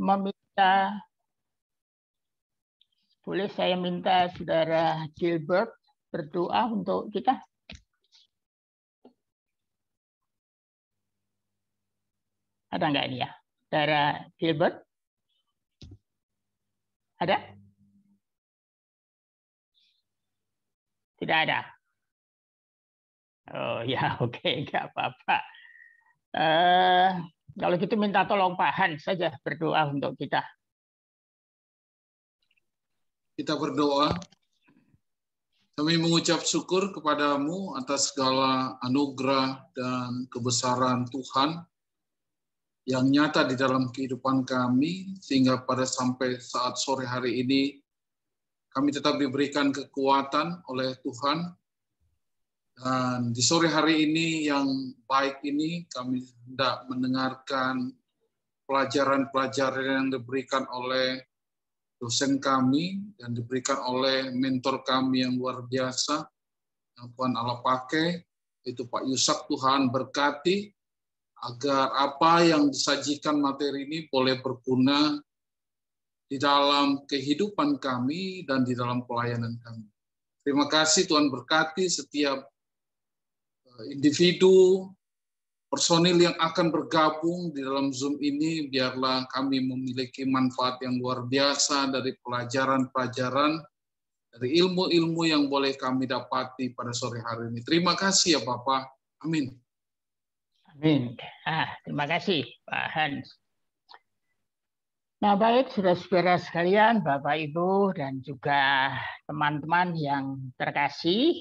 meminta boleh saya minta saudara Gilbert berdoa untuk kita? Ada nggak ini ya? Saudara Gilbert? Ada? Tidak ada. Oh ya, oke, okay, nggak apa-apa. Uh, kalau gitu minta tolong Pak Hans saja berdoa untuk kita. Kita berdoa. Kami mengucap syukur kepadamu atas segala anugerah dan kebesaran Tuhan yang nyata di dalam kehidupan kami, sehingga pada sampai saat sore hari ini, kami tetap diberikan kekuatan oleh Tuhan dan di sore hari ini yang baik ini kami hendak mendengarkan pelajaran-pelajaran yang diberikan oleh dosen kami dan diberikan oleh mentor kami yang luar biasa yang Tuhan Allah pakai itu Pak Yusak Tuhan berkati agar apa yang disajikan materi ini boleh berguna di dalam kehidupan kami dan di dalam pelayanan kami. Terima kasih Tuhan berkati setiap individu, personil yang akan bergabung di dalam Zoom ini, biarlah kami memiliki manfaat yang luar biasa dari pelajaran-pelajaran, dari ilmu-ilmu yang boleh kami dapati pada sore hari ini. Terima kasih ya Bapak. Amin. Amin. Ah, terima kasih Pak Hans. Nah baik, saudara-saudara sekalian, Bapak, Ibu, dan juga teman-teman yang terkasih,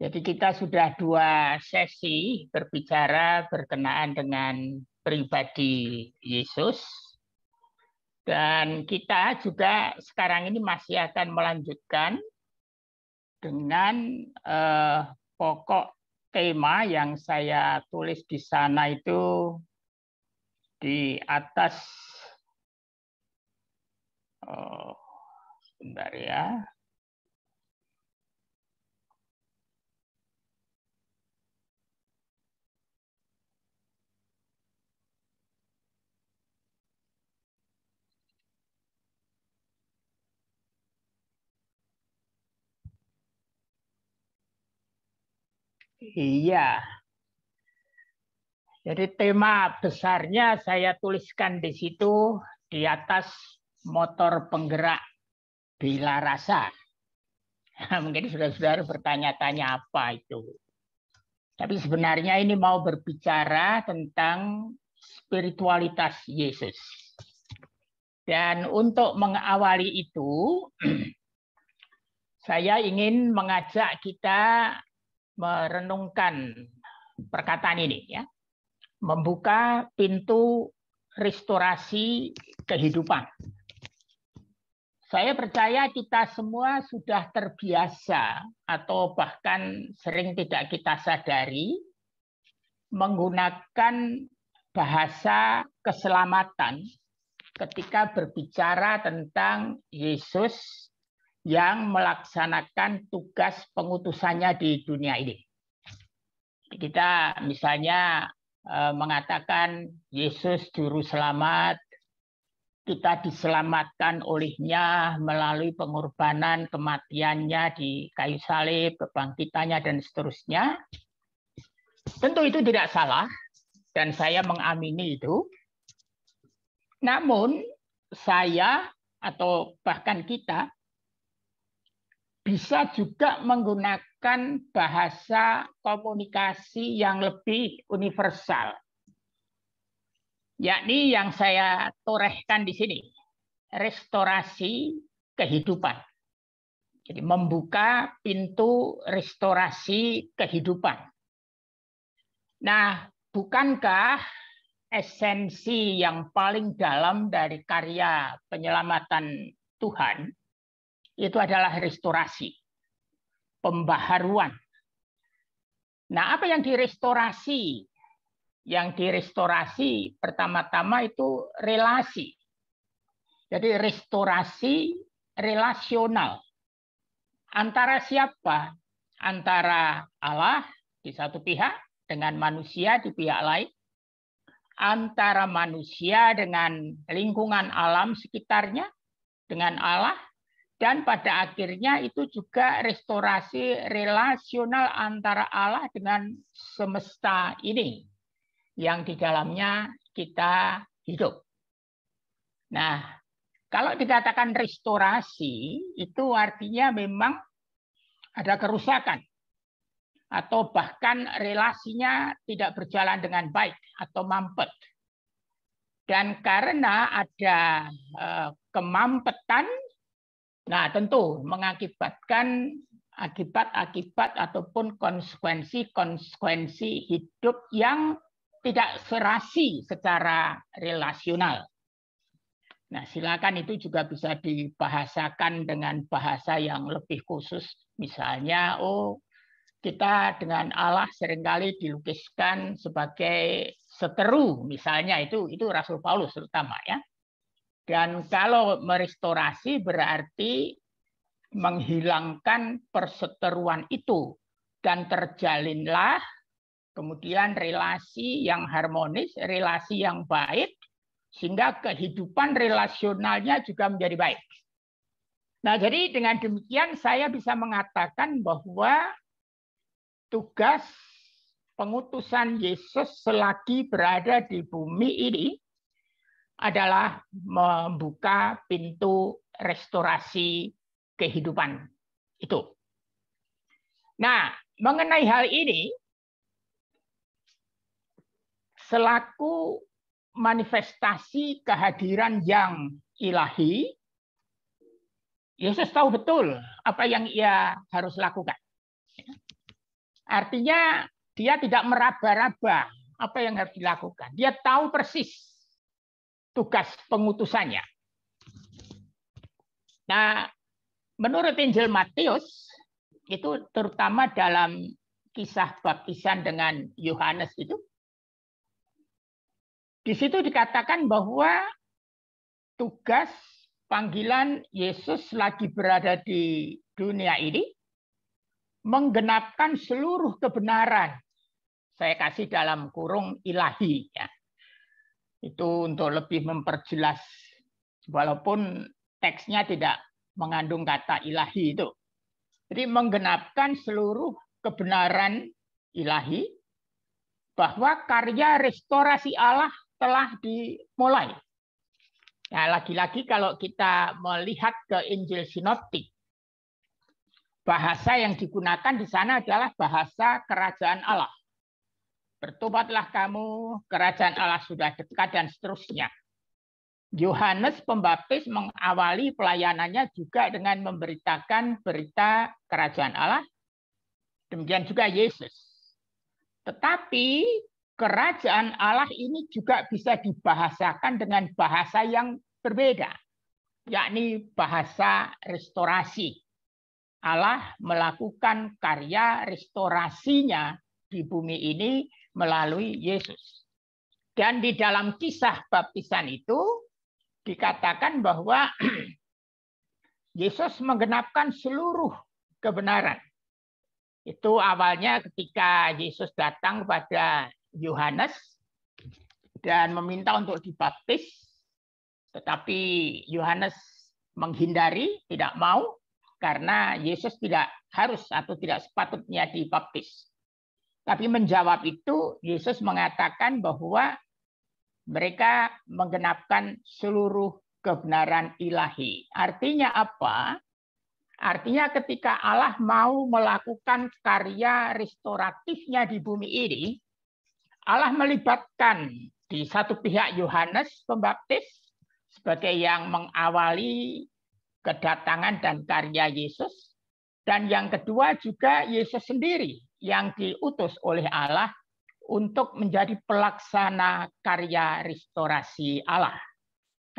jadi kita sudah dua sesi berbicara berkenaan dengan pribadi Yesus. Dan kita juga sekarang ini masih akan melanjutkan dengan eh, pokok tema yang saya tulis di sana itu di atas oh, sebentar ya Iya. Jadi tema besarnya saya tuliskan di situ di atas motor penggerak bila rasa. Mungkin saudara-saudara bertanya-tanya apa itu. Tapi sebenarnya ini mau berbicara tentang spiritualitas Yesus. Dan untuk mengawali itu, saya ingin mengajak kita merenungkan perkataan ini ya. Membuka pintu restorasi kehidupan. Saya percaya kita semua sudah terbiasa atau bahkan sering tidak kita sadari menggunakan bahasa keselamatan ketika berbicara tentang Yesus yang melaksanakan tugas pengutusannya di dunia ini. Kita misalnya eh, mengatakan Yesus juru selamat, kita diselamatkan olehnya melalui pengorbanan kematiannya di kayu salib, kebangkitannya, dan seterusnya. Tentu itu tidak salah, dan saya mengamini itu. Namun, saya atau bahkan kita bisa juga menggunakan bahasa komunikasi yang lebih universal. Yakni yang saya torehkan di sini, restorasi kehidupan. Jadi membuka pintu restorasi kehidupan. Nah, bukankah esensi yang paling dalam dari karya penyelamatan Tuhan itu adalah restorasi, pembaharuan. Nah, apa yang direstorasi? Yang direstorasi pertama-tama itu relasi. Jadi restorasi relasional. Antara siapa? Antara Allah di satu pihak dengan manusia di pihak lain. Antara manusia dengan lingkungan alam sekitarnya, dengan Allah dan pada akhirnya itu juga restorasi relasional antara Allah dengan semesta ini yang di dalamnya kita hidup. Nah, kalau dikatakan restorasi itu artinya memang ada kerusakan atau bahkan relasinya tidak berjalan dengan baik atau mampet. Dan karena ada eh, kemampetan Nah, tentu mengakibatkan akibat-akibat ataupun konsekuensi-konsekuensi hidup yang tidak serasi secara relasional. Nah, silakan itu juga bisa dibahasakan dengan bahasa yang lebih khusus. Misalnya, oh, kita dengan Allah seringkali dilukiskan sebagai seteru, misalnya itu itu Rasul Paulus terutama ya. Dan kalau merestorasi berarti menghilangkan perseteruan itu dan terjalinlah kemudian relasi yang harmonis, relasi yang baik sehingga kehidupan relasionalnya juga menjadi baik. Nah, jadi dengan demikian saya bisa mengatakan bahwa tugas pengutusan Yesus selagi berada di bumi ini adalah membuka pintu restorasi kehidupan itu. Nah, mengenai hal ini, selaku manifestasi kehadiran yang ilahi, Yesus tahu betul apa yang ia harus lakukan. Artinya, dia tidak meraba-raba apa yang harus dilakukan. Dia tahu persis tugas pengutusannya. Nah, menurut Injil Matius itu terutama dalam kisah baptisan dengan Yohanes itu di situ dikatakan bahwa tugas panggilan Yesus lagi berada di dunia ini menggenapkan seluruh kebenaran. Saya kasih dalam kurung ilahi ya. Itu untuk lebih memperjelas walaupun teksnya tidak mengandung kata ilahi itu. Jadi menggenapkan seluruh kebenaran ilahi bahwa karya restorasi Allah telah dimulai. Nah, lagi-lagi kalau kita melihat ke Injil Sinoptik, bahasa yang digunakan di sana adalah bahasa kerajaan Allah. Bertobatlah kamu, kerajaan Allah sudah dekat, dan seterusnya. Yohanes Pembaptis mengawali pelayanannya juga dengan memberitakan berita kerajaan Allah. Demikian juga Yesus. Tetapi kerajaan Allah ini juga bisa dibahasakan dengan bahasa yang berbeda, yakni bahasa restorasi. Allah melakukan karya restorasinya di bumi ini melalui Yesus. Dan di dalam kisah baptisan itu dikatakan bahwa Yesus menggenapkan seluruh kebenaran. Itu awalnya ketika Yesus datang kepada Yohanes dan meminta untuk dibaptis, tetapi Yohanes menghindari, tidak mau karena Yesus tidak harus atau tidak sepatutnya dibaptis. Tapi menjawab itu Yesus mengatakan bahwa mereka menggenapkan seluruh kebenaran ilahi. Artinya apa? Artinya ketika Allah mau melakukan karya restoratifnya di bumi ini, Allah melibatkan di satu pihak Yohanes Pembaptis sebagai yang mengawali kedatangan dan karya Yesus, dan yang kedua juga Yesus sendiri yang diutus oleh Allah untuk menjadi pelaksana karya restorasi Allah.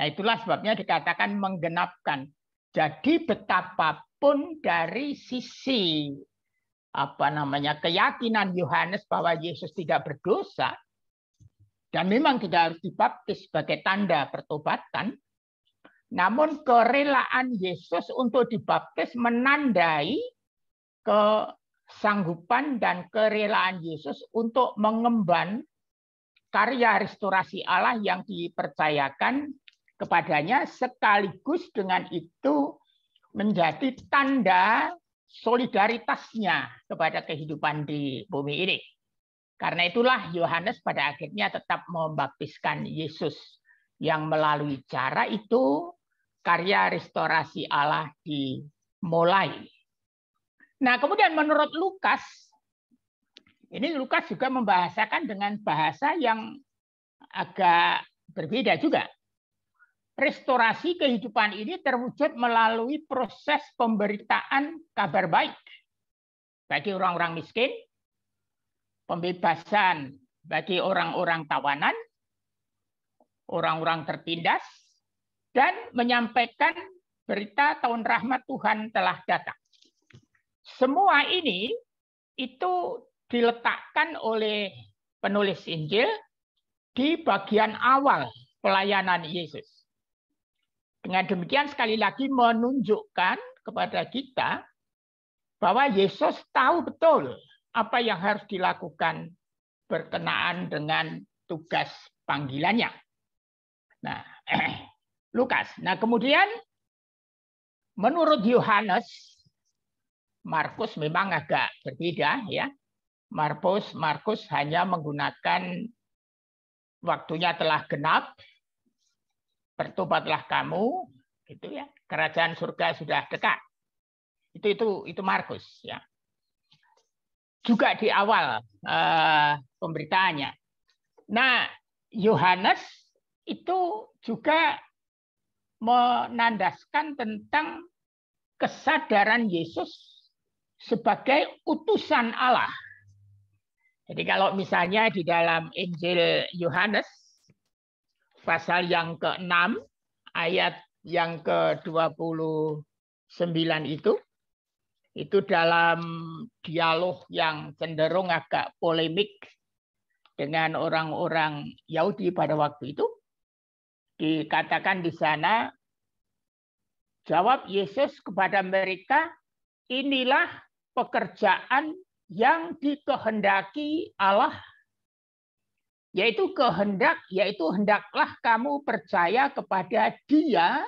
Nah, itulah sebabnya dikatakan menggenapkan. Jadi betapapun dari sisi apa namanya keyakinan Yohanes bahwa Yesus tidak berdosa dan memang tidak harus dibaptis sebagai tanda pertobatan, namun kerelaan Yesus untuk dibaptis menandai ke sanggupan dan kerelaan Yesus untuk mengemban karya restorasi Allah yang dipercayakan kepadanya sekaligus dengan itu menjadi tanda solidaritasnya kepada kehidupan di bumi ini. Karena itulah Yohanes pada akhirnya tetap membaptiskan Yesus yang melalui cara itu karya restorasi Allah dimulai Nah, kemudian menurut Lukas, ini Lukas juga membahasakan dengan bahasa yang agak berbeda juga. Restorasi kehidupan ini terwujud melalui proses pemberitaan kabar baik bagi orang-orang miskin, pembebasan bagi orang-orang tawanan, orang-orang tertindas, dan menyampaikan berita tahun rahmat Tuhan telah datang. Semua ini itu diletakkan oleh penulis Injil di bagian awal pelayanan Yesus. Dengan demikian sekali lagi menunjukkan kepada kita bahwa Yesus tahu betul apa yang harus dilakukan berkenaan dengan tugas panggilannya. Nah, Lukas. Nah, kemudian menurut Yohanes Markus memang agak berbeda ya. Markus Markus hanya menggunakan waktunya telah genap, bertobatlah kamu, gitu ya. Kerajaan surga sudah dekat. Itu itu itu Markus ya. Juga di awal eh, pemberitaannya. Nah, Yohanes itu juga menandaskan tentang kesadaran Yesus sebagai utusan Allah. Jadi kalau misalnya di dalam Injil Yohanes pasal yang ke-6 ayat yang ke-29 itu itu dalam dialog yang cenderung agak polemik dengan orang-orang Yahudi pada waktu itu dikatakan di sana jawab Yesus kepada mereka inilah pekerjaan yang dikehendaki Allah yaitu kehendak yaitu hendaklah kamu percaya kepada Dia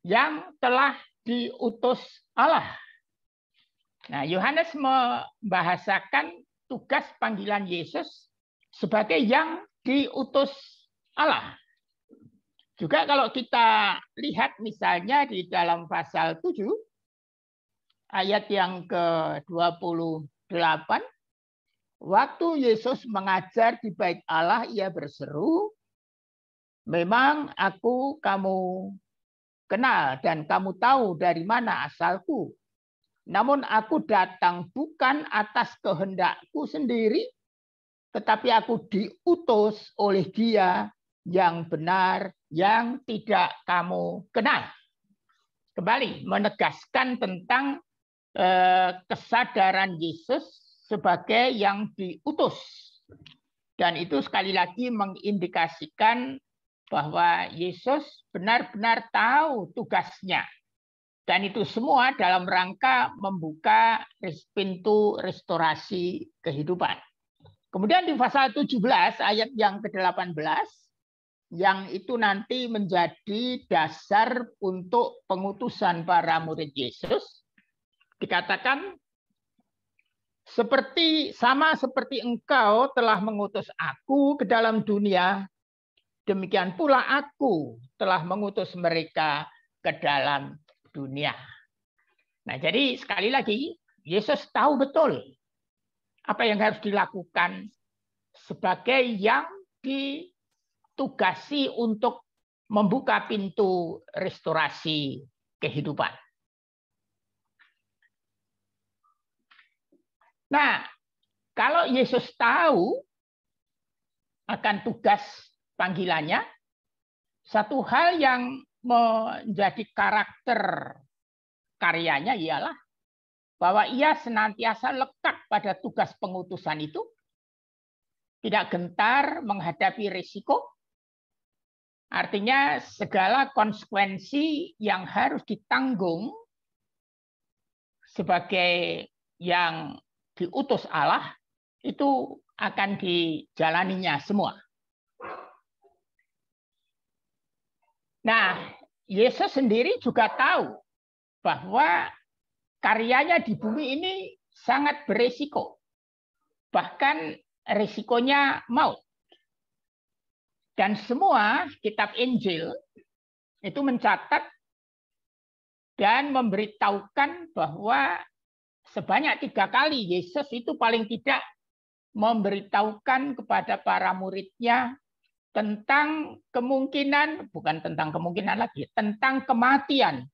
yang telah diutus Allah. Nah, Yohanes membahasakan tugas panggilan Yesus sebagai yang diutus Allah. Juga kalau kita lihat misalnya di dalam pasal 7 ayat yang ke-28. Waktu Yesus mengajar di bait Allah, ia berseru, Memang aku kamu kenal dan kamu tahu dari mana asalku. Namun aku datang bukan atas kehendakku sendiri, tetapi aku diutus oleh dia yang benar yang tidak kamu kenal. Kembali menegaskan tentang Eh, kesadaran Yesus sebagai yang diutus. Dan itu sekali lagi mengindikasikan bahwa Yesus benar-benar tahu tugasnya. Dan itu semua dalam rangka membuka pintu restorasi kehidupan. Kemudian di pasal 17 ayat yang ke-18 yang itu nanti menjadi dasar untuk pengutusan para murid Yesus dikatakan seperti sama seperti engkau telah mengutus aku ke dalam dunia, demikian pula aku telah mengutus mereka ke dalam dunia. Nah, jadi sekali lagi Yesus tahu betul apa yang harus dilakukan sebagai yang ditugasi untuk membuka pintu restorasi kehidupan. Nah, kalau Yesus tahu akan tugas panggilannya, satu hal yang menjadi karakter karyanya ialah bahwa ia senantiasa lekat pada tugas pengutusan itu, tidak gentar menghadapi risiko, artinya segala konsekuensi yang harus ditanggung sebagai yang diutus Allah itu akan dijalaninya semua. Nah, Yesus sendiri juga tahu bahwa karyanya di bumi ini sangat beresiko. Bahkan resikonya maut. Dan semua kitab Injil itu mencatat dan memberitahukan bahwa sebanyak tiga kali Yesus itu paling tidak memberitahukan kepada para muridnya tentang kemungkinan, bukan tentang kemungkinan lagi, tentang kematian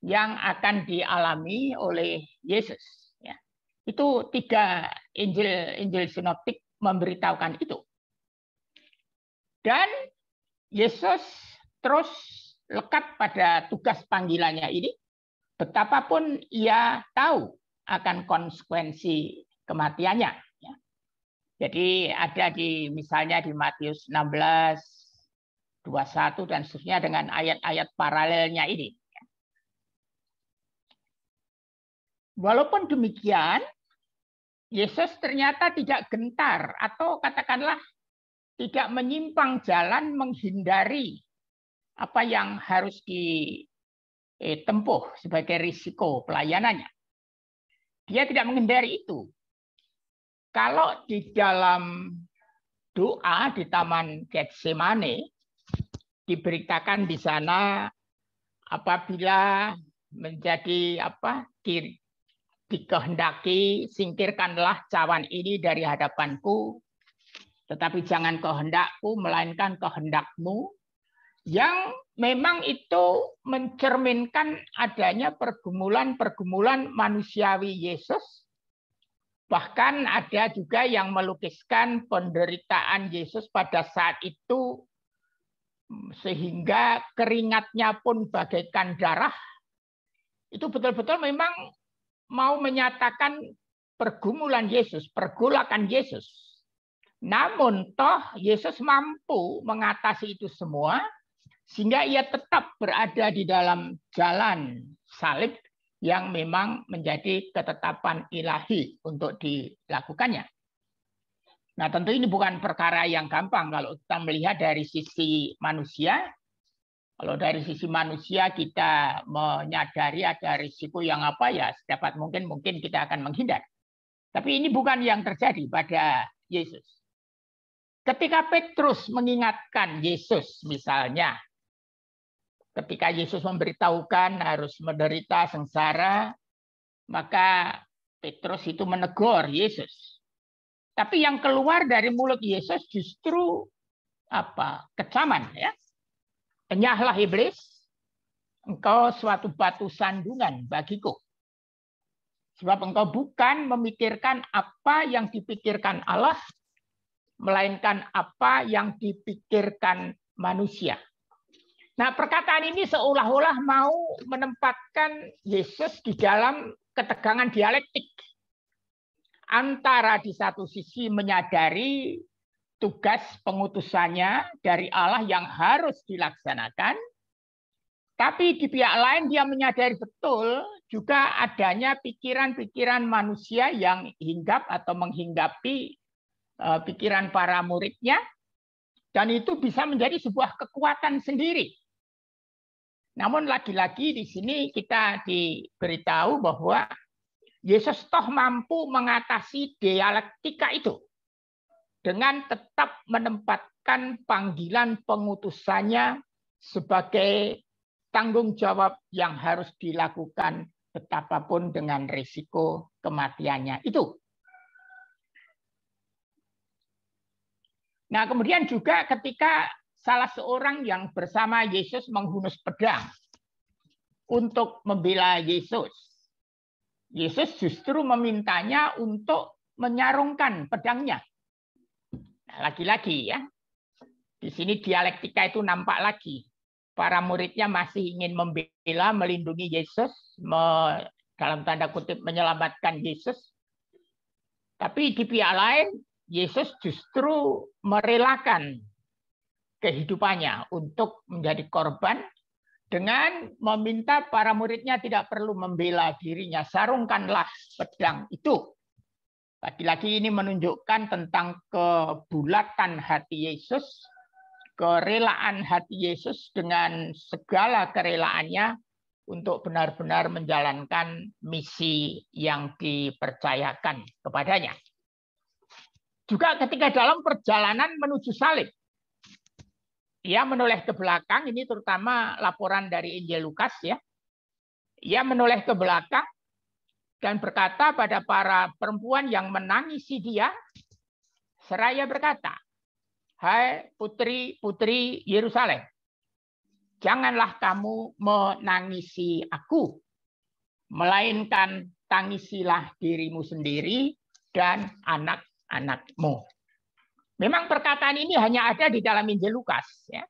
yang akan dialami oleh Yesus. Ya. Itu tiga Injil Injil sinoptik memberitahukan itu. Dan Yesus terus lekat pada tugas panggilannya ini, betapapun ia tahu akan konsekuensi kematiannya. Ya. Jadi ada di misalnya di Matius 16, 21 dan seterusnya dengan ayat-ayat paralelnya ini. Ya. Walaupun demikian, Yesus ternyata tidak gentar atau katakanlah tidak menyimpang jalan menghindari apa yang harus ditempuh sebagai risiko pelayanannya. Dia tidak menghindari itu. Kalau di dalam doa di Taman Getsemane diberitakan di sana apabila menjadi apa di, dikehendaki singkirkanlah cawan ini dari hadapanku tetapi jangan kehendakku melainkan kehendakmu yang memang itu mencerminkan adanya pergumulan-pergumulan manusiawi Yesus. Bahkan ada juga yang melukiskan penderitaan Yesus pada saat itu sehingga keringatnya pun bagaikan darah. Itu betul-betul memang mau menyatakan pergumulan Yesus, pergolakan Yesus. Namun toh Yesus mampu mengatasi itu semua sehingga ia tetap berada di dalam jalan salib yang memang menjadi ketetapan ilahi untuk dilakukannya. Nah, tentu ini bukan perkara yang gampang kalau kita melihat dari sisi manusia. Kalau dari sisi manusia kita menyadari ada risiko yang apa ya, dapat mungkin mungkin kita akan menghindar. Tapi ini bukan yang terjadi pada Yesus. Ketika Petrus mengingatkan Yesus misalnya ketika Yesus memberitahukan harus menderita sengsara, maka Petrus itu menegur Yesus. Tapi yang keluar dari mulut Yesus justru apa? Kecaman ya. Enyahlah iblis, engkau suatu batu sandungan bagiku. Sebab engkau bukan memikirkan apa yang dipikirkan Allah, melainkan apa yang dipikirkan manusia Nah, perkataan ini seolah-olah mau menempatkan Yesus di dalam ketegangan dialektik antara di satu sisi menyadari tugas pengutusannya dari Allah yang harus dilaksanakan, tapi di pihak lain dia menyadari betul juga adanya pikiran-pikiran manusia yang hinggap atau menghinggapi e, pikiran para muridnya, dan itu bisa menjadi sebuah kekuatan sendiri namun lagi-lagi di sini kita diberitahu bahwa Yesus toh mampu mengatasi dialektika itu dengan tetap menempatkan panggilan pengutusannya sebagai tanggung jawab yang harus dilakukan betapapun dengan risiko kematiannya itu. Nah, kemudian juga ketika salah seorang yang bersama Yesus menghunus pedang untuk membela Yesus. Yesus justru memintanya untuk menyarungkan pedangnya. Nah, lagi-lagi nah, ya, di sini dialektika itu nampak lagi. Para muridnya masih ingin membela, melindungi Yesus, me, dalam tanda kutip menyelamatkan Yesus. Tapi di pihak lain, Yesus justru merelakan kehidupannya untuk menjadi korban dengan meminta para muridnya tidak perlu membela dirinya, sarungkanlah pedang itu. Lagi-lagi ini menunjukkan tentang kebulatan hati Yesus, kerelaan hati Yesus dengan segala kerelaannya untuk benar-benar menjalankan misi yang dipercayakan kepadanya. Juga ketika dalam perjalanan menuju salib, ia menoleh ke belakang, ini terutama laporan dari Injil Lukas ya. Ia menoleh ke belakang dan berkata pada para perempuan yang menangisi dia, seraya berkata, Hai putri-putri Yerusalem, janganlah kamu menangisi aku, melainkan tangisilah dirimu sendiri dan anak-anakmu. Memang perkataan ini hanya ada di dalam Injil Lukas. Ya.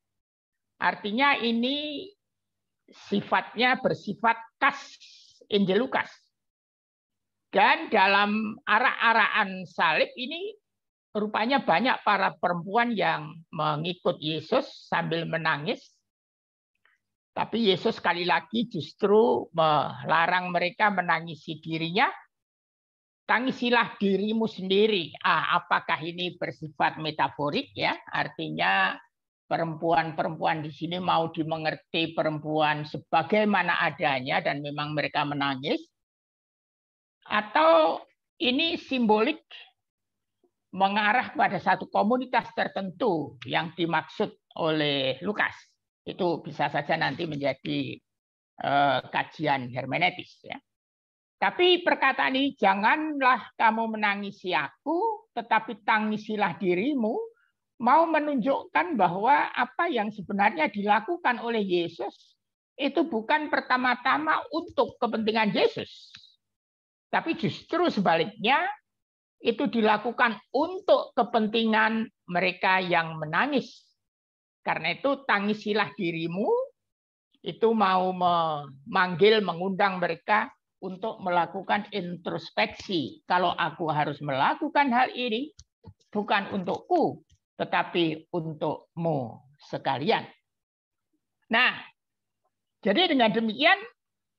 Artinya ini sifatnya bersifat khas Injil Lukas. Dan dalam arah-araan salib ini rupanya banyak para perempuan yang mengikut Yesus sambil menangis. Tapi Yesus sekali lagi justru melarang mereka menangisi dirinya tangisilah dirimu sendiri. Ah, apakah ini bersifat metaforik ya? Artinya perempuan-perempuan di sini mau dimengerti perempuan sebagaimana adanya dan memang mereka menangis. Atau ini simbolik mengarah pada satu komunitas tertentu yang dimaksud oleh Lukas. Itu bisa saja nanti menjadi eh, kajian hermeneutis ya. Tapi perkataan ini, janganlah kamu menangisi aku, tetapi tangisilah dirimu, mau menunjukkan bahwa apa yang sebenarnya dilakukan oleh Yesus itu bukan pertama-tama untuk kepentingan Yesus. Tapi justru sebaliknya, itu dilakukan untuk kepentingan mereka yang menangis. Karena itu tangisilah dirimu, itu mau memanggil, mengundang mereka untuk melakukan introspeksi. Kalau aku harus melakukan hal ini, bukan untukku, tetapi untukmu sekalian. Nah, jadi dengan demikian,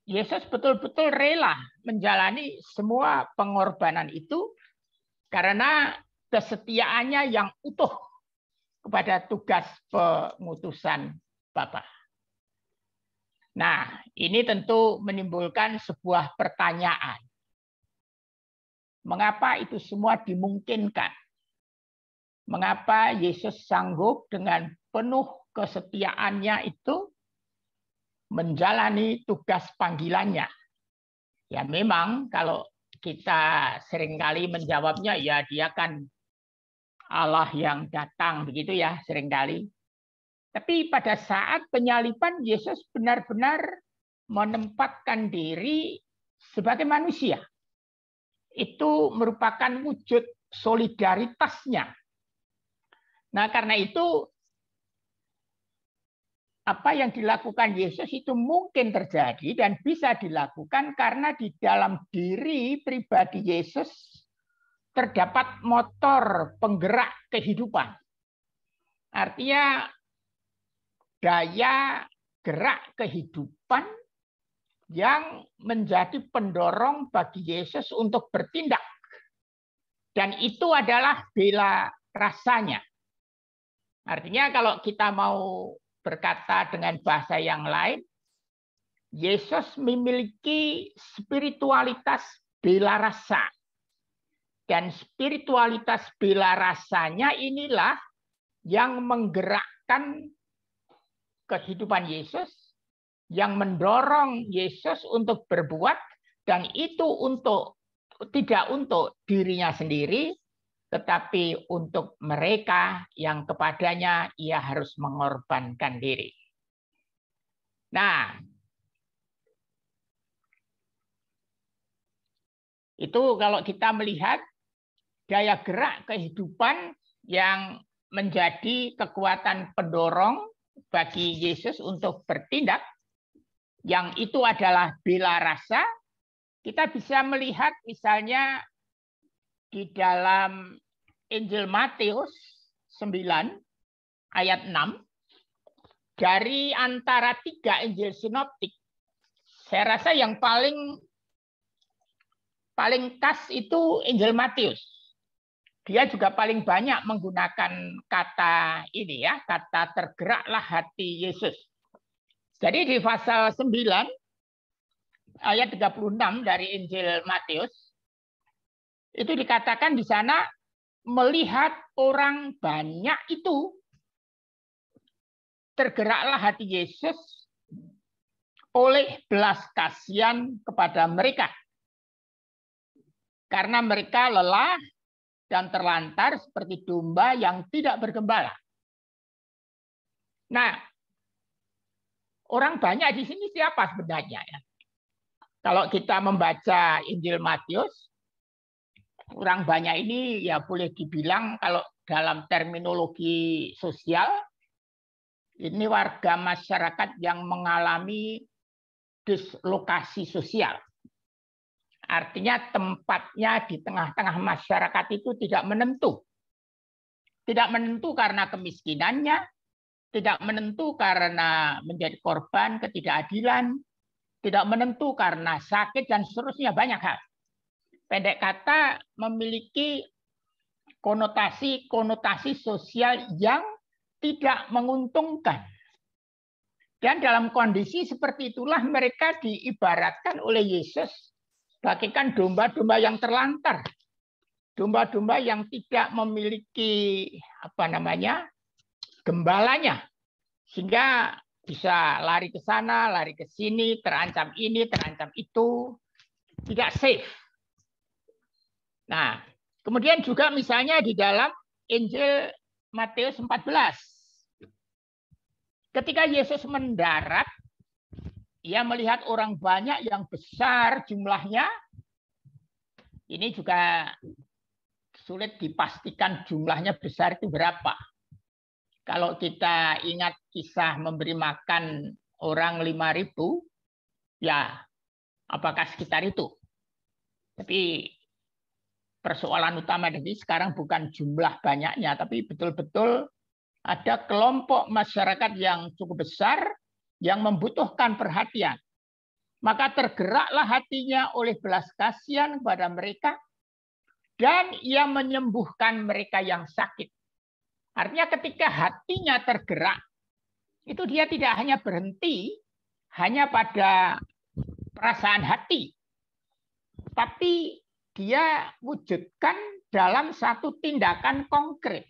Yesus betul-betul rela menjalani semua pengorbanan itu karena kesetiaannya yang utuh kepada tugas pengutusan Bapak. Nah, ini tentu menimbulkan sebuah pertanyaan. Mengapa itu semua dimungkinkan? Mengapa Yesus sanggup dengan penuh kesetiaannya itu menjalani tugas panggilannya? Ya memang kalau kita seringkali menjawabnya ya dia kan Allah yang datang begitu ya seringkali. Tapi pada saat penyalipan Yesus benar-benar menempatkan diri sebagai manusia. Itu merupakan wujud solidaritasnya. Nah, karena itu apa yang dilakukan Yesus itu mungkin terjadi dan bisa dilakukan karena di dalam diri pribadi Yesus terdapat motor penggerak kehidupan. Artinya daya gerak kehidupan yang menjadi pendorong bagi Yesus untuk bertindak. Dan itu adalah bela rasanya. Artinya kalau kita mau berkata dengan bahasa yang lain, Yesus memiliki spiritualitas bela rasa. Dan spiritualitas bela rasanya inilah yang menggerakkan kehidupan Yesus yang mendorong Yesus untuk berbuat dan itu untuk tidak untuk dirinya sendiri tetapi untuk mereka yang kepadanya ia harus mengorbankan diri. Nah, itu kalau kita melihat daya gerak kehidupan yang menjadi kekuatan pendorong bagi Yesus untuk bertindak, yang itu adalah bela rasa, kita bisa melihat misalnya di dalam Injil Matius 9 ayat 6, dari antara tiga Injil Sinoptik, saya rasa yang paling paling khas itu Injil Matius dia juga paling banyak menggunakan kata ini ya, kata tergeraklah hati Yesus. Jadi di pasal 9 ayat 36 dari Injil Matius itu dikatakan di sana melihat orang banyak itu tergeraklah hati Yesus oleh belas kasihan kepada mereka. Karena mereka lelah dan terlantar seperti domba yang tidak bergembala. Nah, orang banyak di sini siapa sebenarnya ya? Kalau kita membaca Injil Matius, orang banyak ini ya boleh dibilang kalau dalam terminologi sosial ini warga masyarakat yang mengalami dislokasi sosial. Artinya tempatnya di tengah-tengah masyarakat itu tidak menentu. Tidak menentu karena kemiskinannya, tidak menentu karena menjadi korban ketidakadilan, tidak menentu karena sakit dan seterusnya banyak hal. Pendek kata memiliki konotasi-konotasi sosial yang tidak menguntungkan. Dan dalam kondisi seperti itulah mereka diibaratkan oleh Yesus bagikan domba-domba yang terlantar, domba-domba yang tidak memiliki apa namanya gembalanya, sehingga bisa lari ke sana, lari ke sini, terancam ini, terancam itu, tidak safe. Nah, kemudian juga misalnya di dalam Injil Matius 14. Ketika Yesus mendarat, ia melihat orang banyak yang besar jumlahnya. Ini juga sulit dipastikan jumlahnya besar itu berapa. Kalau kita ingat kisah memberi makan orang 5.000, ya apakah sekitar itu? Tapi persoalan utama ini sekarang bukan jumlah banyaknya, tapi betul-betul ada kelompok masyarakat yang cukup besar yang membutuhkan perhatian. Maka tergeraklah hatinya oleh belas kasihan kepada mereka dan ia menyembuhkan mereka yang sakit. Artinya ketika hatinya tergerak, itu dia tidak hanya berhenti hanya pada perasaan hati, tapi dia wujudkan dalam satu tindakan konkret.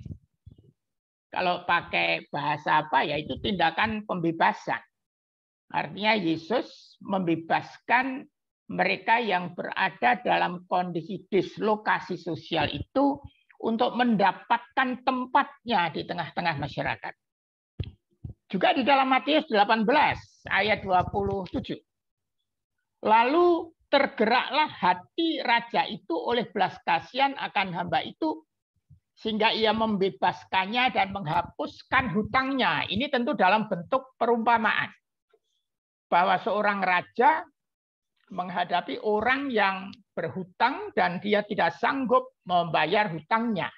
Kalau pakai bahasa apa ya itu tindakan pembebasan. Artinya Yesus membebaskan mereka yang berada dalam kondisi dislokasi sosial itu untuk mendapatkan tempatnya di tengah-tengah masyarakat. Juga di dalam Matius 18 ayat 27. Lalu tergeraklah hati raja itu oleh belas kasihan akan hamba itu sehingga ia membebaskannya dan menghapuskan hutangnya. Ini tentu dalam bentuk perumpamaan bahwa seorang raja menghadapi orang yang berhutang dan dia tidak sanggup membayar hutangnya.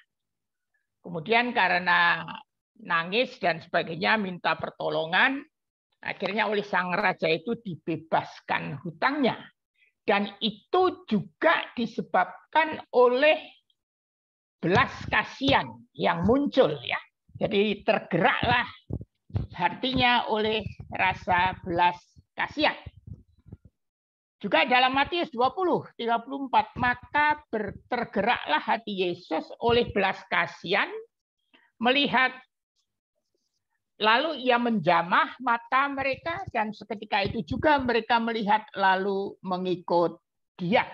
Kemudian karena nangis dan sebagainya minta pertolongan, akhirnya oleh sang raja itu dibebaskan hutangnya. Dan itu juga disebabkan oleh belas kasihan yang muncul ya. Jadi tergeraklah artinya oleh rasa belas Kasihan. Juga dalam Matius 20, 34, maka tergeraklah hati Yesus oleh belas kasihan melihat Lalu ia menjamah mata mereka dan seketika itu juga mereka melihat lalu mengikut dia.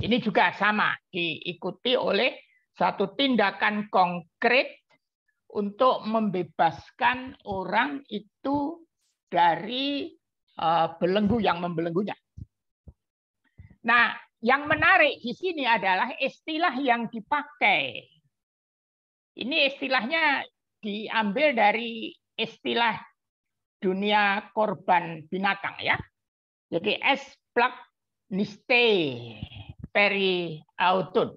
Ini juga sama diikuti oleh satu tindakan konkret untuk membebaskan orang itu dari Eh, belenggu yang membelenggunya. Nah, yang menarik di sini adalah istilah yang dipakai. Ini istilahnya diambil dari istilah dunia korban binatang ya. Jadi es plak niste peri autun.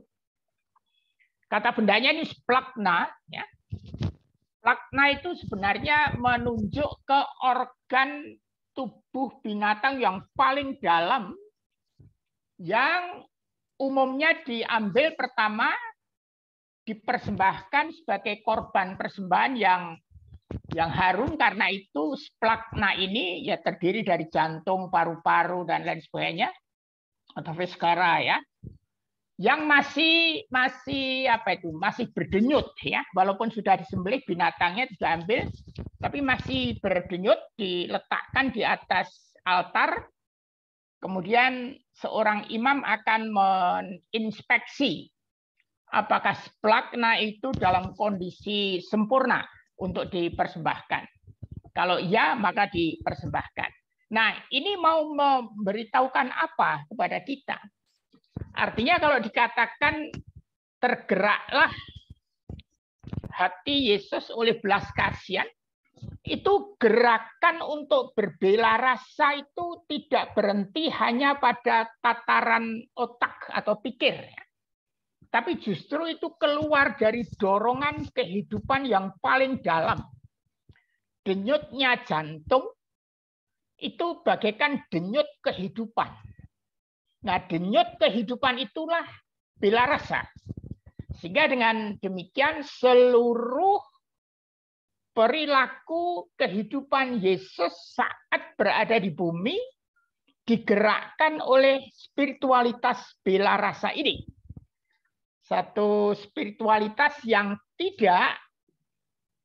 Kata bendanya ini splakna ya. Plakna itu sebenarnya menunjuk ke organ tubuh binatang yang paling dalam yang umumnya diambil pertama dipersembahkan sebagai korban persembahan yang yang harum karena itu splakna ini ya terdiri dari jantung, paru-paru dan lain sebagainya atau viscera ya yang masih masih apa itu masih berdenyut ya walaupun sudah disembelih binatangnya sudah ambil tapi masih berdenyut diletakkan di atas altar kemudian seorang imam akan menginspeksi apakah splakna itu dalam kondisi sempurna untuk dipersembahkan kalau iya maka dipersembahkan nah ini mau memberitahukan apa kepada kita Artinya kalau dikatakan tergeraklah hati Yesus oleh belas kasihan, itu gerakan untuk berbela rasa itu tidak berhenti hanya pada tataran otak atau pikir. Ya. Tapi justru itu keluar dari dorongan kehidupan yang paling dalam. Denyutnya jantung itu bagaikan denyut kehidupan. Nah, denyut kehidupan itulah bila rasa. Sehingga dengan demikian seluruh perilaku kehidupan Yesus saat berada di bumi digerakkan oleh spiritualitas bela rasa ini. Satu spiritualitas yang tidak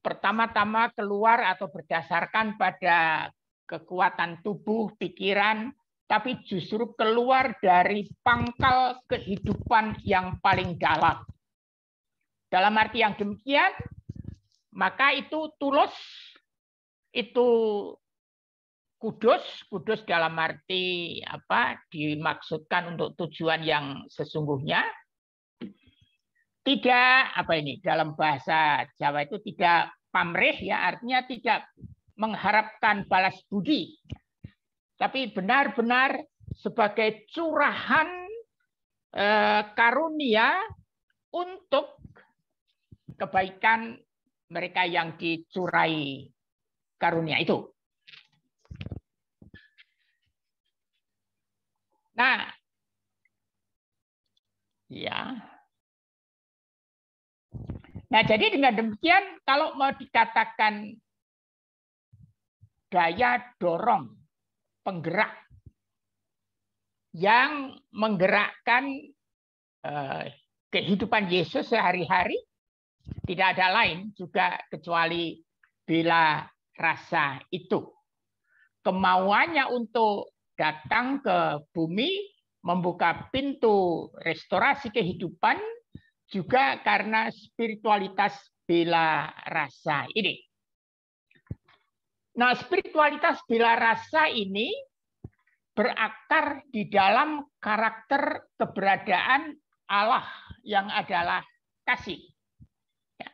pertama-tama keluar atau berdasarkan pada kekuatan tubuh, pikiran, tapi justru keluar dari pangkal kehidupan yang paling dalam. Dalam arti yang demikian, maka itu tulus, itu kudus, kudus dalam arti apa dimaksudkan untuk tujuan yang sesungguhnya. Tidak apa ini dalam bahasa Jawa itu tidak pamrih ya artinya tidak mengharapkan balas budi tapi benar-benar sebagai curahan eh, karunia untuk kebaikan mereka yang dicurai karunia itu. Nah, ya. Nah, jadi dengan demikian kalau mau dikatakan daya dorong penggerak yang menggerakkan eh, kehidupan Yesus sehari-hari tidak ada lain juga kecuali bila rasa itu. Kemauannya untuk datang ke bumi, membuka pintu restorasi kehidupan, juga karena spiritualitas bila rasa ini. Nah, spiritualitas bila rasa ini berakar di dalam karakter keberadaan Allah yang adalah kasih. Ya.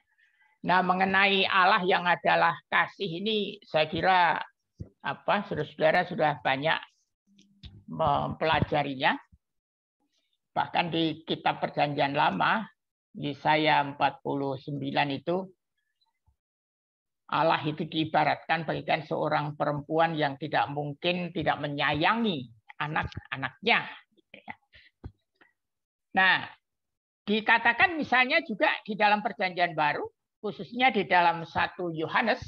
Nah, mengenai Allah yang adalah kasih ini saya kira apa saudara-saudara sudah banyak mempelajarinya. Bahkan di kitab Perjanjian Lama di saya 49 itu Allah itu diibaratkan bagikan seorang perempuan yang tidak mungkin tidak menyayangi anak-anaknya. Gitu ya. Nah, dikatakan misalnya juga di dalam perjanjian baru, khususnya di dalam satu Yohanes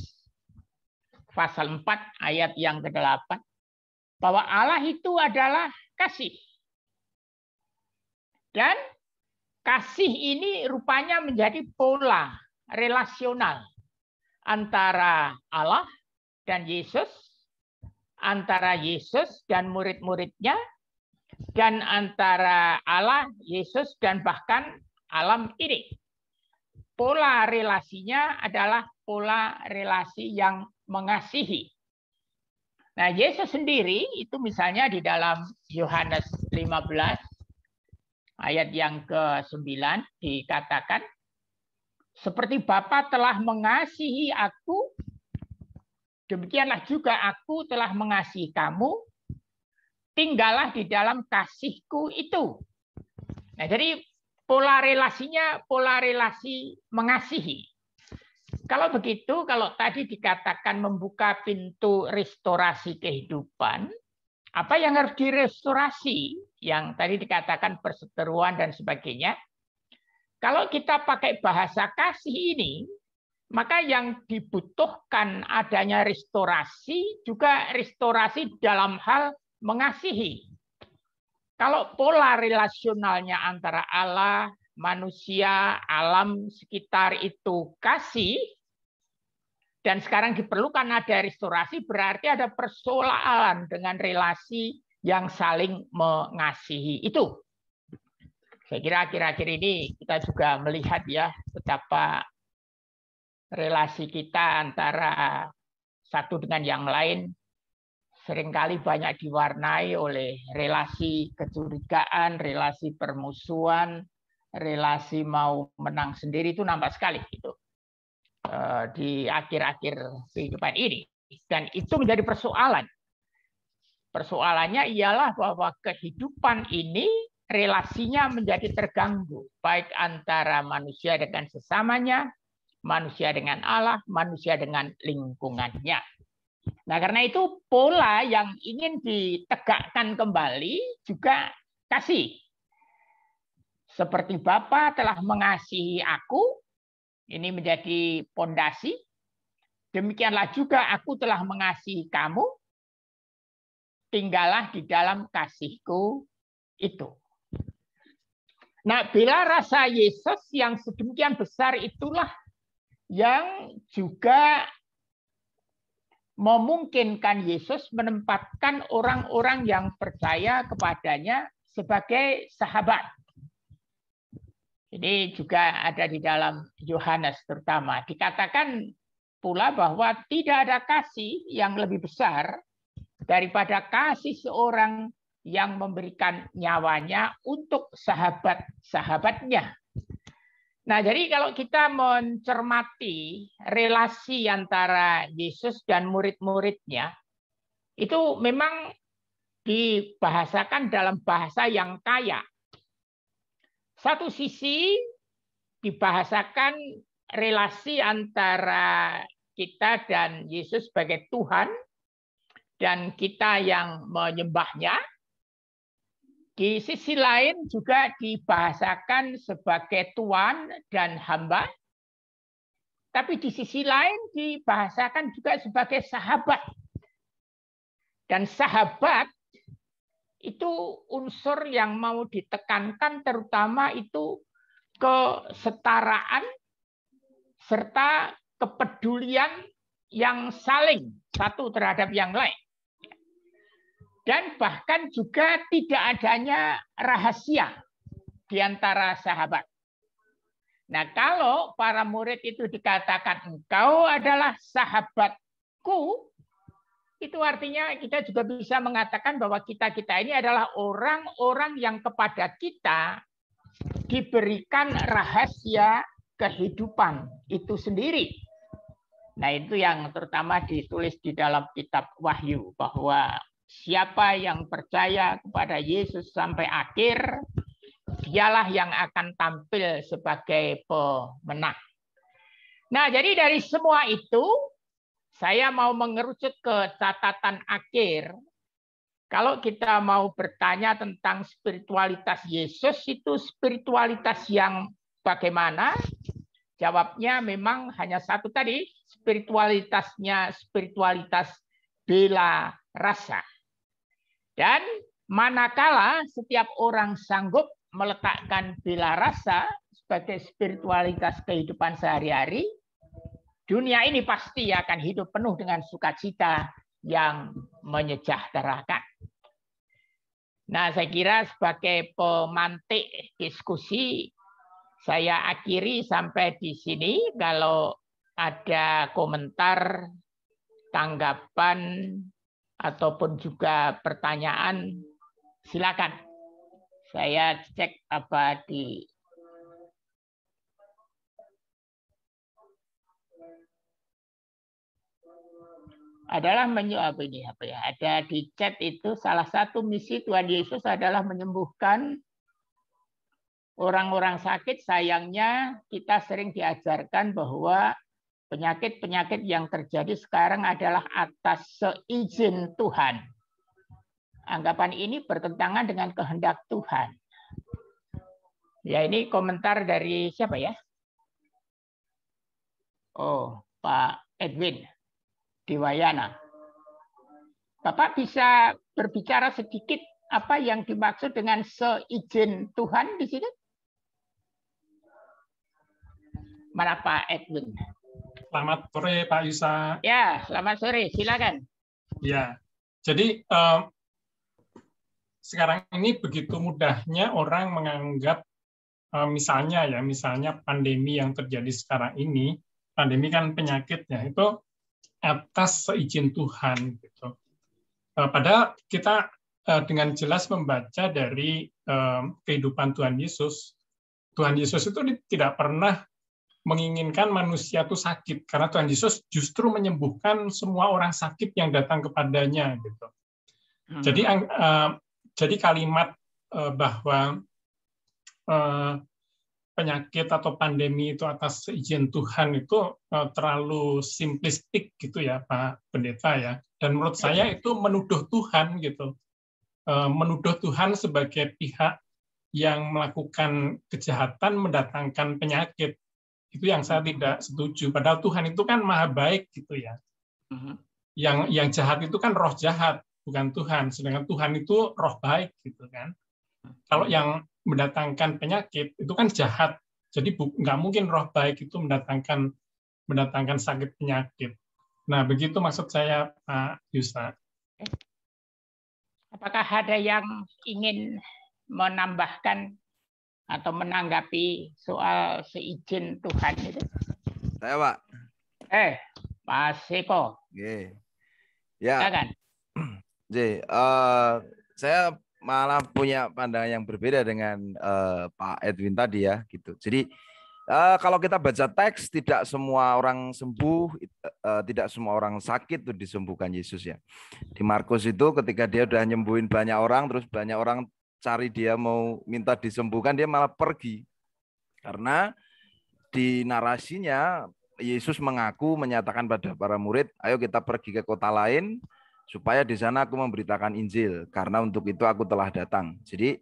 pasal 4 ayat yang ke-8 bahwa Allah itu adalah kasih. Dan kasih ini rupanya menjadi pola relasional antara Allah dan Yesus, antara Yesus dan murid-muridnya, dan antara Allah, Yesus, dan bahkan alam ini. Pola relasinya adalah pola relasi yang mengasihi. Nah, Yesus sendiri itu misalnya di dalam Yohanes 15 ayat yang ke-9 dikatakan seperti Bapa telah mengasihi aku, demikianlah juga aku telah mengasihi kamu. Tinggallah di dalam kasihku itu. Nah, jadi pola relasinya pola relasi mengasihi. Kalau begitu, kalau tadi dikatakan membuka pintu restorasi kehidupan, apa yang harus direstorasi? Yang tadi dikatakan perseteruan dan sebagainya, kalau kita pakai bahasa kasih ini, maka yang dibutuhkan adanya restorasi juga restorasi dalam hal mengasihi. Kalau pola relasionalnya antara Allah, manusia, alam sekitar itu kasih, dan sekarang diperlukan ada restorasi, berarti ada persoalan dengan relasi yang saling mengasihi. Itu saya kira akhir-akhir ini kita juga melihat ya betapa relasi kita antara satu dengan yang lain seringkali banyak diwarnai oleh relasi kecurigaan, relasi permusuhan, relasi mau menang sendiri itu nampak sekali itu eh, di akhir-akhir kehidupan ini dan itu menjadi persoalan. Persoalannya ialah bahwa kehidupan ini relasinya menjadi terganggu, baik antara manusia dengan sesamanya, manusia dengan Allah, manusia dengan lingkungannya. Nah, karena itu pola yang ingin ditegakkan kembali juga kasih. Seperti Bapa telah mengasihi aku, ini menjadi pondasi. Demikianlah juga aku telah mengasihi kamu, tinggallah di dalam kasihku itu. Nah, bila rasa Yesus yang sedemikian besar itulah yang juga memungkinkan Yesus menempatkan orang-orang yang percaya kepadanya sebagai sahabat. Ini juga ada di dalam Yohanes terutama. Dikatakan pula bahwa tidak ada kasih yang lebih besar daripada kasih seorang yang memberikan nyawanya untuk sahabat-sahabatnya. Nah, jadi kalau kita mencermati relasi antara Yesus dan murid-muridnya, itu memang dibahasakan dalam bahasa yang kaya. Satu sisi dibahasakan relasi antara kita dan Yesus sebagai Tuhan dan kita yang menyembahnya. Di sisi lain juga dibahasakan sebagai tuan dan hamba, tapi di sisi lain dibahasakan juga sebagai sahabat. Dan sahabat itu unsur yang mau ditekankan terutama itu kesetaraan serta kepedulian yang saling satu terhadap yang lain dan bahkan juga tidak adanya rahasia di antara sahabat. Nah, kalau para murid itu dikatakan engkau adalah sahabatku, itu artinya kita juga bisa mengatakan bahwa kita-kita ini adalah orang-orang yang kepada kita diberikan rahasia kehidupan itu sendiri. Nah, itu yang terutama ditulis di dalam kitab Wahyu bahwa siapa yang percaya kepada Yesus sampai akhir, dialah yang akan tampil sebagai pemenang. Nah, jadi dari semua itu, saya mau mengerucut ke catatan akhir. Kalau kita mau bertanya tentang spiritualitas Yesus, itu spiritualitas yang bagaimana? Jawabnya memang hanya satu tadi, spiritualitasnya spiritualitas bela rasa. Dan manakala setiap orang sanggup meletakkan bila rasa sebagai spiritualitas kehidupan sehari-hari, dunia ini pasti akan hidup penuh dengan sukacita yang menyejahterakan. Nah, saya kira sebagai pemantik diskusi, saya akhiri sampai di sini. Kalau ada komentar, tanggapan, ataupun juga pertanyaan silakan. Saya cek apa di adalah menyu apa ini apa ya ada di chat itu salah satu misi Tuhan Yesus adalah menyembuhkan orang-orang sakit sayangnya kita sering diajarkan bahwa Penyakit-penyakit yang terjadi sekarang adalah atas seizin Tuhan. Anggapan ini bertentangan dengan kehendak Tuhan. Ya, ini komentar dari siapa ya? Oh, Pak Edwin Diwayana. Bapak bisa berbicara sedikit apa yang dimaksud dengan seizin Tuhan di sini? Mana Pak Edwin? selamat sore Pak Yusa. Ya, selamat sore. Silakan. Ya, jadi eh, sekarang ini begitu mudahnya orang menganggap eh, misalnya ya, misalnya pandemi yang terjadi sekarang ini, pandemi kan penyakitnya itu atas seizin Tuhan gitu. Eh, padahal kita eh, dengan jelas membaca dari eh, kehidupan Tuhan Yesus Tuhan Yesus itu tidak pernah menginginkan manusia itu sakit karena Tuhan Yesus justru menyembuhkan semua orang sakit yang datang kepadanya gitu. Hmm. Jadi uh, jadi kalimat uh, bahwa uh, penyakit atau pandemi itu atas izin Tuhan itu uh, terlalu simplistik gitu ya Pak Pendeta ya. Dan menurut iya. saya itu menuduh Tuhan gitu. Uh, menuduh Tuhan sebagai pihak yang melakukan kejahatan mendatangkan penyakit itu yang saya mhm. tidak setuju. Padahal Tuhan itu kan maha baik gitu ya. Mhm. Yang yang jahat itu kan roh jahat, bukan Tuhan. Sedangkan Tuhan itu roh baik gitu kan. Kalau mhm. yang mendatangkan penyakit itu kan jahat. Jadi nggak mungkin roh baik itu mendatangkan mendatangkan sakit penyakit. Nah, begitu maksud saya, Pak Yusa. Eh, apakah ada yang ingin menambahkan atau menanggapi soal seizin Tuhan itu? Saya Pak. Eh, Pak Seko. Yeah. Ya. Kan? Jadi, uh, saya malah punya pandangan yang berbeda dengan uh, Pak Edwin tadi ya, gitu. Jadi uh, kalau kita baca teks, tidak semua orang sembuh, uh, tidak semua orang sakit itu disembuhkan Yesus ya. Di Markus itu ketika dia sudah nyembuhin banyak orang, terus banyak orang cari dia mau minta disembuhkan dia malah pergi karena di narasinya Yesus mengaku menyatakan pada para murid ayo kita pergi ke kota lain supaya di sana aku memberitakan Injil karena untuk itu aku telah datang jadi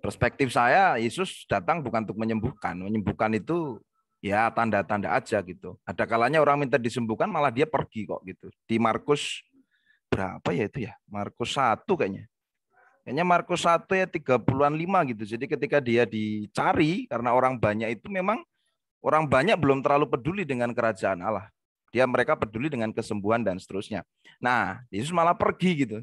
perspektif saya Yesus datang bukan untuk menyembuhkan menyembuhkan itu ya tanda-tanda aja gitu ada kalanya orang minta disembuhkan malah dia pergi kok gitu di Markus berapa ya itu ya Markus satu kayaknya Kayaknya Markus 1 ya 30-an 5 gitu. Jadi ketika dia dicari karena orang banyak itu memang orang banyak belum terlalu peduli dengan kerajaan Allah. Dia mereka peduli dengan kesembuhan dan seterusnya. Nah, Yesus malah pergi gitu.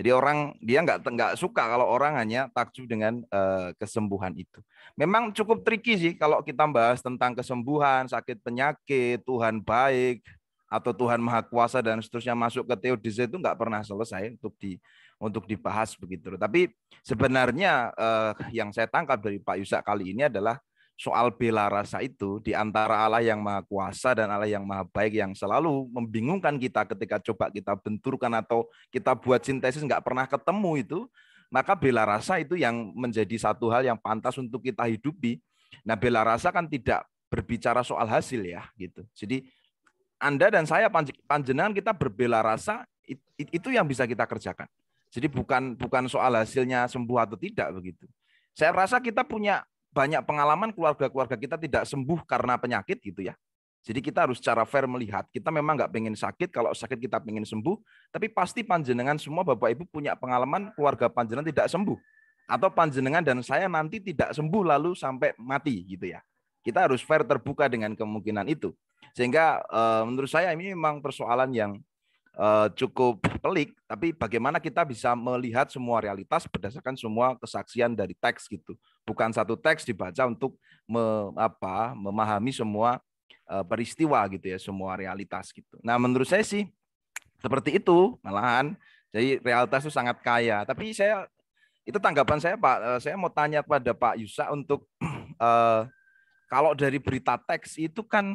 Jadi orang dia nggak nggak suka kalau orang hanya takjub dengan e, kesembuhan itu. Memang cukup tricky sih kalau kita bahas tentang kesembuhan, sakit penyakit, Tuhan baik, atau Tuhan Maha Kuasa dan seterusnya masuk ke teodisi itu nggak pernah selesai untuk di untuk dibahas begitu. Tapi sebenarnya eh, yang saya tangkap dari Pak Yusak kali ini adalah soal bela rasa itu di antara Allah yang Maha Kuasa dan Allah yang Maha Baik yang selalu membingungkan kita ketika coba kita benturkan atau kita buat sintesis nggak pernah ketemu itu, maka bela rasa itu yang menjadi satu hal yang pantas untuk kita hidupi. Nah, bela rasa kan tidak berbicara soal hasil ya gitu. Jadi anda dan saya panjenengan kita berbela rasa itu yang bisa kita kerjakan. Jadi bukan bukan soal hasilnya sembuh atau tidak begitu. Saya rasa kita punya banyak pengalaman keluarga-keluarga kita tidak sembuh karena penyakit gitu ya. Jadi kita harus secara fair melihat. Kita memang nggak pengen sakit. Kalau sakit kita pengen sembuh. Tapi pasti panjenengan semua bapak ibu punya pengalaman keluarga panjenengan tidak sembuh. Atau panjenengan dan saya nanti tidak sembuh lalu sampai mati gitu ya. Kita harus fair terbuka dengan kemungkinan itu. Sehingga uh, menurut saya ini memang persoalan yang uh, cukup pelik, tapi bagaimana kita bisa melihat semua realitas berdasarkan semua kesaksian dari teks gitu. Bukan satu teks dibaca untuk me, apa, memahami semua uh, peristiwa gitu ya, semua realitas gitu. Nah, menurut saya sih seperti itu malahan. Jadi realitas itu sangat kaya. Tapi saya itu tanggapan saya Pak, saya mau tanya kepada Pak Yusa untuk uh, kalau dari berita teks itu kan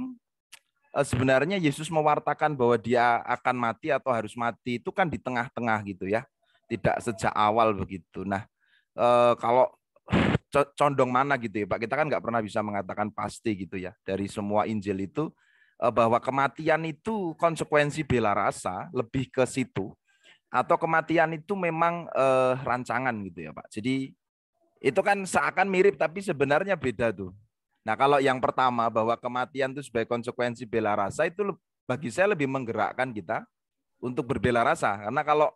Eh, sebenarnya Yesus mewartakan bahwa dia akan mati atau harus mati itu kan di tengah-tengah gitu ya, tidak sejak awal begitu. Nah, eh, kalau condong mana gitu ya Pak, kita kan nggak pernah bisa mengatakan pasti gitu ya dari semua Injil itu eh, bahwa kematian itu konsekuensi bela rasa lebih ke situ atau kematian itu memang rancangan gitu ya Pak. Jadi itu kan seakan mirip tapi sebenarnya beda tuh Nah, kalau yang pertama bahwa kematian itu sebagai konsekuensi bela rasa itu bagi saya lebih menggerakkan kita untuk berbela rasa. Karena kalau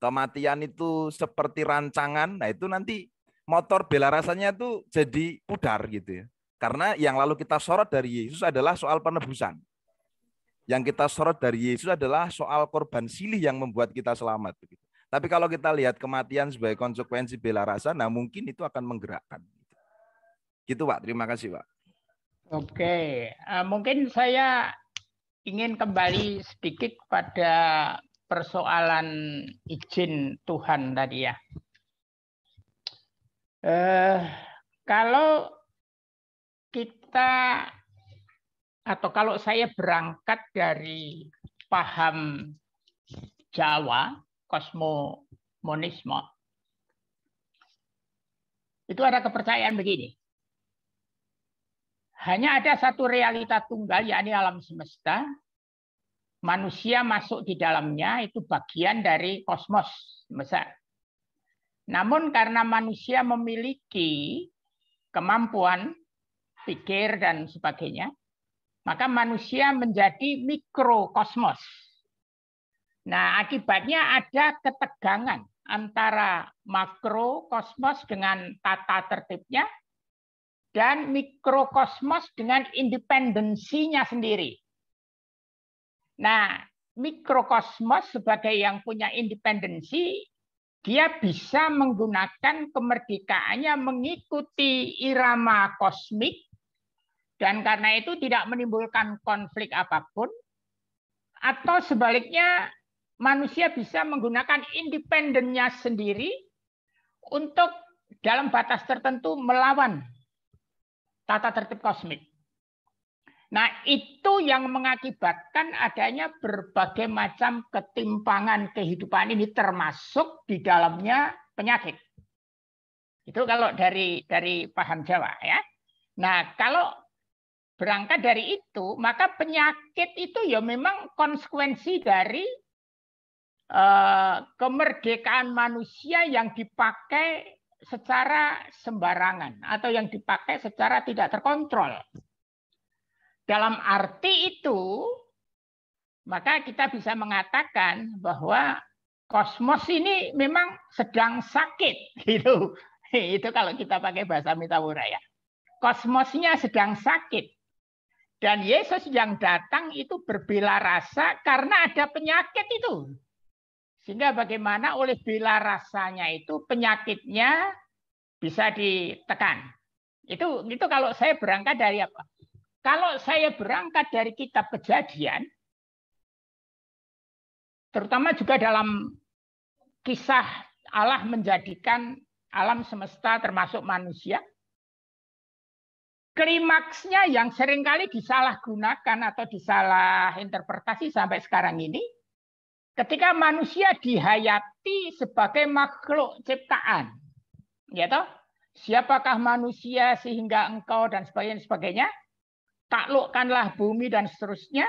kematian itu seperti rancangan, nah itu nanti motor bela rasanya itu jadi pudar gitu ya. Karena yang lalu kita sorot dari Yesus adalah soal penebusan. Yang kita sorot dari Yesus adalah soal korban silih yang membuat kita selamat. Tapi kalau kita lihat kematian sebagai konsekuensi bela rasa, nah mungkin itu akan menggerakkan. Gitu Pak, terima kasih Pak. Oke, uh, mungkin saya ingin kembali sedikit pada persoalan izin Tuhan tadi ya. Uh, kalau kita atau kalau saya berangkat dari paham Jawa, kosmomonisme, itu ada kepercayaan begini. Hanya ada satu realita tunggal, yakni alam semesta. Manusia masuk di dalamnya itu bagian dari kosmos besar. Namun karena manusia memiliki kemampuan pikir dan sebagainya, maka manusia menjadi mikrokosmos. Nah, akibatnya ada ketegangan antara makrokosmos dengan tata tertibnya dan mikrokosmos dengan independensinya sendiri. Nah, mikrokosmos sebagai yang punya independensi, dia bisa menggunakan kemerdekaannya mengikuti irama kosmik dan karena itu tidak menimbulkan konflik apapun atau sebaliknya manusia bisa menggunakan independennya sendiri untuk dalam batas tertentu melawan tata tertib kosmik. Nah, itu yang mengakibatkan adanya berbagai macam ketimpangan kehidupan ini termasuk di dalamnya penyakit. Itu kalau dari dari paham Jawa ya. Nah, kalau berangkat dari itu, maka penyakit itu ya memang konsekuensi dari eh, kemerdekaan manusia yang dipakai secara sembarangan atau yang dipakai secara tidak terkontrol. Dalam arti itu, maka kita bisa mengatakan bahwa kosmos ini memang sedang sakit gitu. Itu kalau kita pakai bahasa Mitawura ya. Kosmosnya sedang sakit. Dan Yesus yang datang itu berbela rasa karena ada penyakit itu. Sehingga bagaimana oleh bila rasanya itu penyakitnya bisa ditekan. Itu itu kalau saya berangkat dari apa? Kalau saya berangkat dari kitab kejadian, terutama juga dalam kisah Allah menjadikan alam semesta termasuk manusia, klimaksnya yang seringkali disalahgunakan atau disalah interpretasi sampai sekarang ini ketika manusia dihayati sebagai makhluk ciptaan. Ya toh? Siapakah manusia sehingga engkau dan sebagainya, sebagainya? Taklukkanlah bumi dan seterusnya.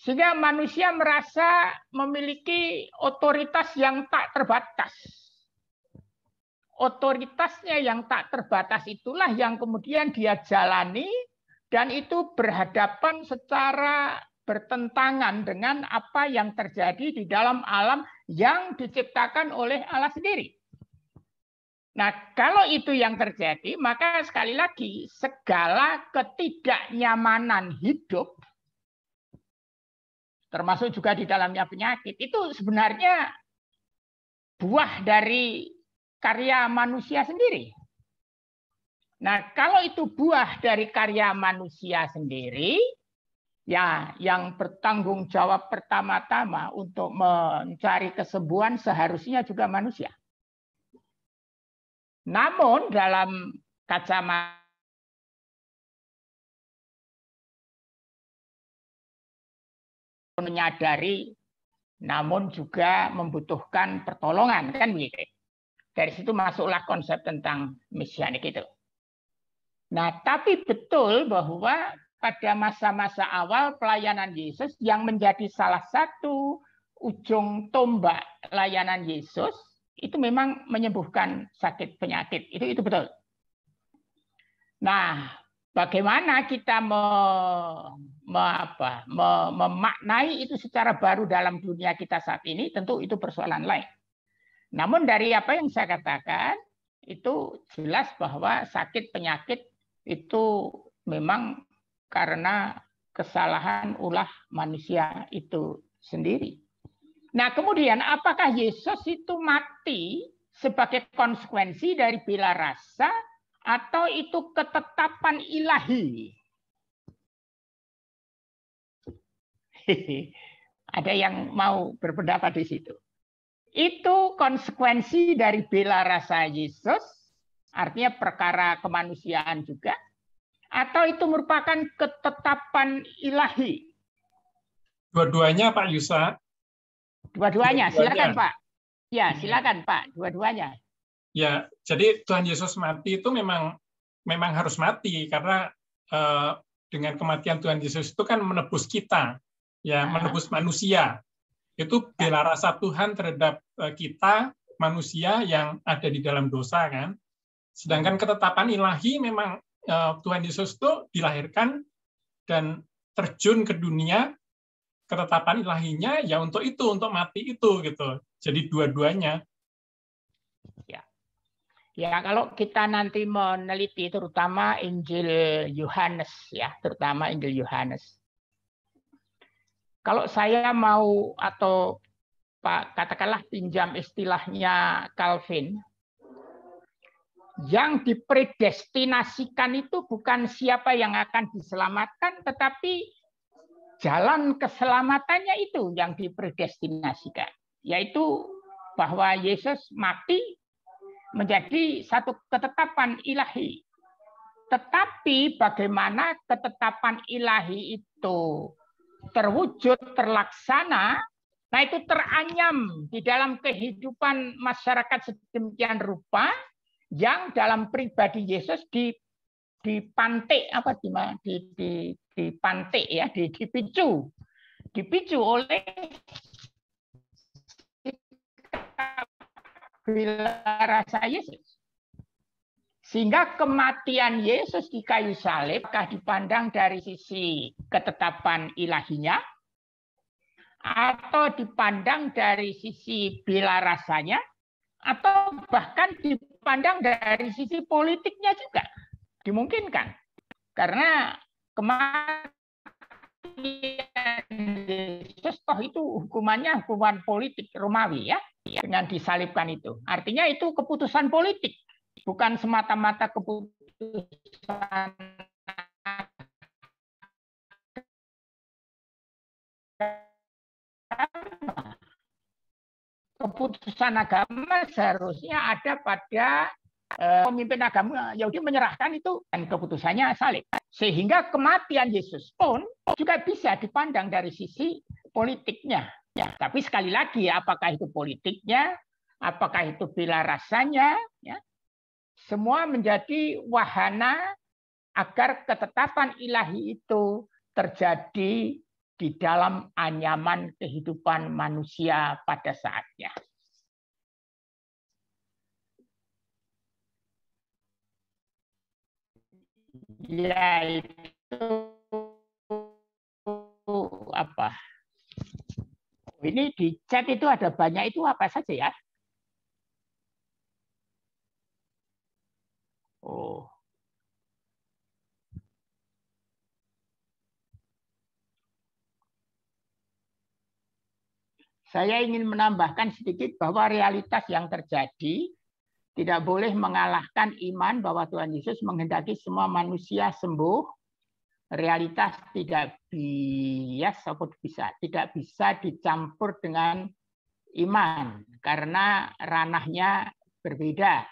Sehingga manusia merasa memiliki otoritas yang tak terbatas. Otoritasnya yang tak terbatas itulah yang kemudian dia jalani dan itu berhadapan secara bertentangan dengan apa yang terjadi di dalam alam yang diciptakan oleh Allah sendiri. Nah, kalau itu yang terjadi, maka sekali lagi segala ketidaknyamanan hidup termasuk juga di dalamnya penyakit itu sebenarnya buah dari karya manusia sendiri. Nah, kalau itu buah dari karya manusia sendiri, Ya, yang bertanggung jawab pertama-tama untuk mencari kesembuhan seharusnya juga manusia. Namun dalam kacamata menyadari namun juga membutuhkan pertolongan kan begitu. Dari situ masuklah konsep tentang mesianik itu. Nah, tapi betul bahwa pada masa-masa awal pelayanan Yesus yang menjadi salah satu ujung tombak layanan Yesus itu memang menyembuhkan sakit penyakit. Itu itu betul. Nah, bagaimana kita me, me, apa, me, memaknai itu secara baru dalam dunia kita saat ini tentu itu persoalan lain. Namun dari apa yang saya katakan itu jelas bahwa sakit penyakit itu memang karena kesalahan ulah manusia itu sendiri. Nah, kemudian apakah Yesus itu mati sebagai konsekuensi dari bila rasa atau itu ketetapan ilahi? Ada yang mau berpendapat di situ. Itu konsekuensi dari bela rasa Yesus, artinya perkara kemanusiaan juga, atau itu merupakan ketetapan ilahi? Dua-duanya, Pak Yusa. Dua-duanya, Dua silakan Pak. Ya, silakan Pak. Dua-duanya. Ya, jadi Tuhan Yesus mati itu memang memang harus mati karena eh, dengan kematian Tuhan Yesus itu kan menebus kita, ya, nah. menebus manusia. Itu bela rasa Tuhan terhadap eh, kita manusia yang ada di dalam dosa kan. Sedangkan ketetapan ilahi memang Eh, Tuhan Yesus itu dilahirkan dan terjun ke dunia ketetapan ilahinya ya untuk itu untuk mati itu gitu jadi dua-duanya ya ya kalau kita nanti meneliti terutama Injil Yohanes ya terutama Injil Yohanes kalau saya mau atau pak katakanlah pinjam istilahnya Calvin yang dipredestinasikan itu bukan siapa yang akan diselamatkan, tetapi jalan keselamatannya itu yang dipredestinasikan, yaitu bahwa Yesus mati menjadi satu ketetapan ilahi. Tetapi bagaimana ketetapan ilahi itu terwujud, terlaksana, nah itu teranyam di dalam kehidupan masyarakat sedemikian rupa, yang dalam pribadi Yesus di dipantik apa di di di dipantik ya di dipicu dipicu oleh bila rasa Yesus sehingga kematian Yesus di kayu salib apakah dipandang dari sisi ketetapan ilahinya atau dipandang dari sisi bila rasanya atau bahkan di pandang dari sisi politiknya juga dimungkinkan karena kematian Yesus toh itu hukumannya hukuman politik Romawi ya dengan disalibkan itu artinya itu keputusan politik bukan semata-mata keputusan agama keputusan agama seharusnya ada pada eh, pemimpin agama Yahudi menyerahkan itu dan keputusannya salib. Sehingga kematian Yesus pun juga bisa dipandang dari sisi politiknya. Ya, tapi sekali lagi ya, apakah itu politiknya, apakah itu bila rasanya, ya, semua menjadi wahana agar ketetapan ilahi itu terjadi di dalam anyaman kehidupan manusia pada saatnya. Ya itu apa? Ini di chat itu ada banyak itu apa saja ya? Oh. Saya ingin menambahkan sedikit bahwa realitas yang terjadi tidak boleh mengalahkan iman bahwa Tuhan Yesus menghendaki semua manusia sembuh. Realitas tidak bias ya, atau bisa tidak bisa dicampur dengan iman karena ranahnya berbeda.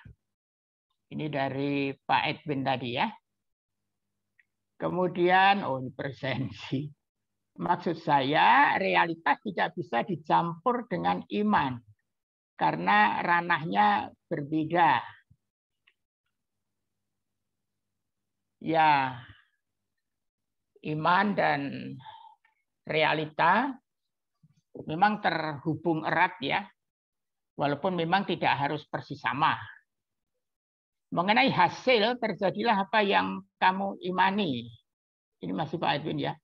Ini dari Pak Edwin tadi ya. Kemudian oh presensi. Maksud saya, realitas tidak bisa dicampur dengan iman karena ranahnya berbeda. Ya, iman dan realita memang terhubung erat ya, walaupun memang tidak harus persis sama. Mengenai hasil, terjadilah apa yang kamu imani. Ini masih Pak Edwin ya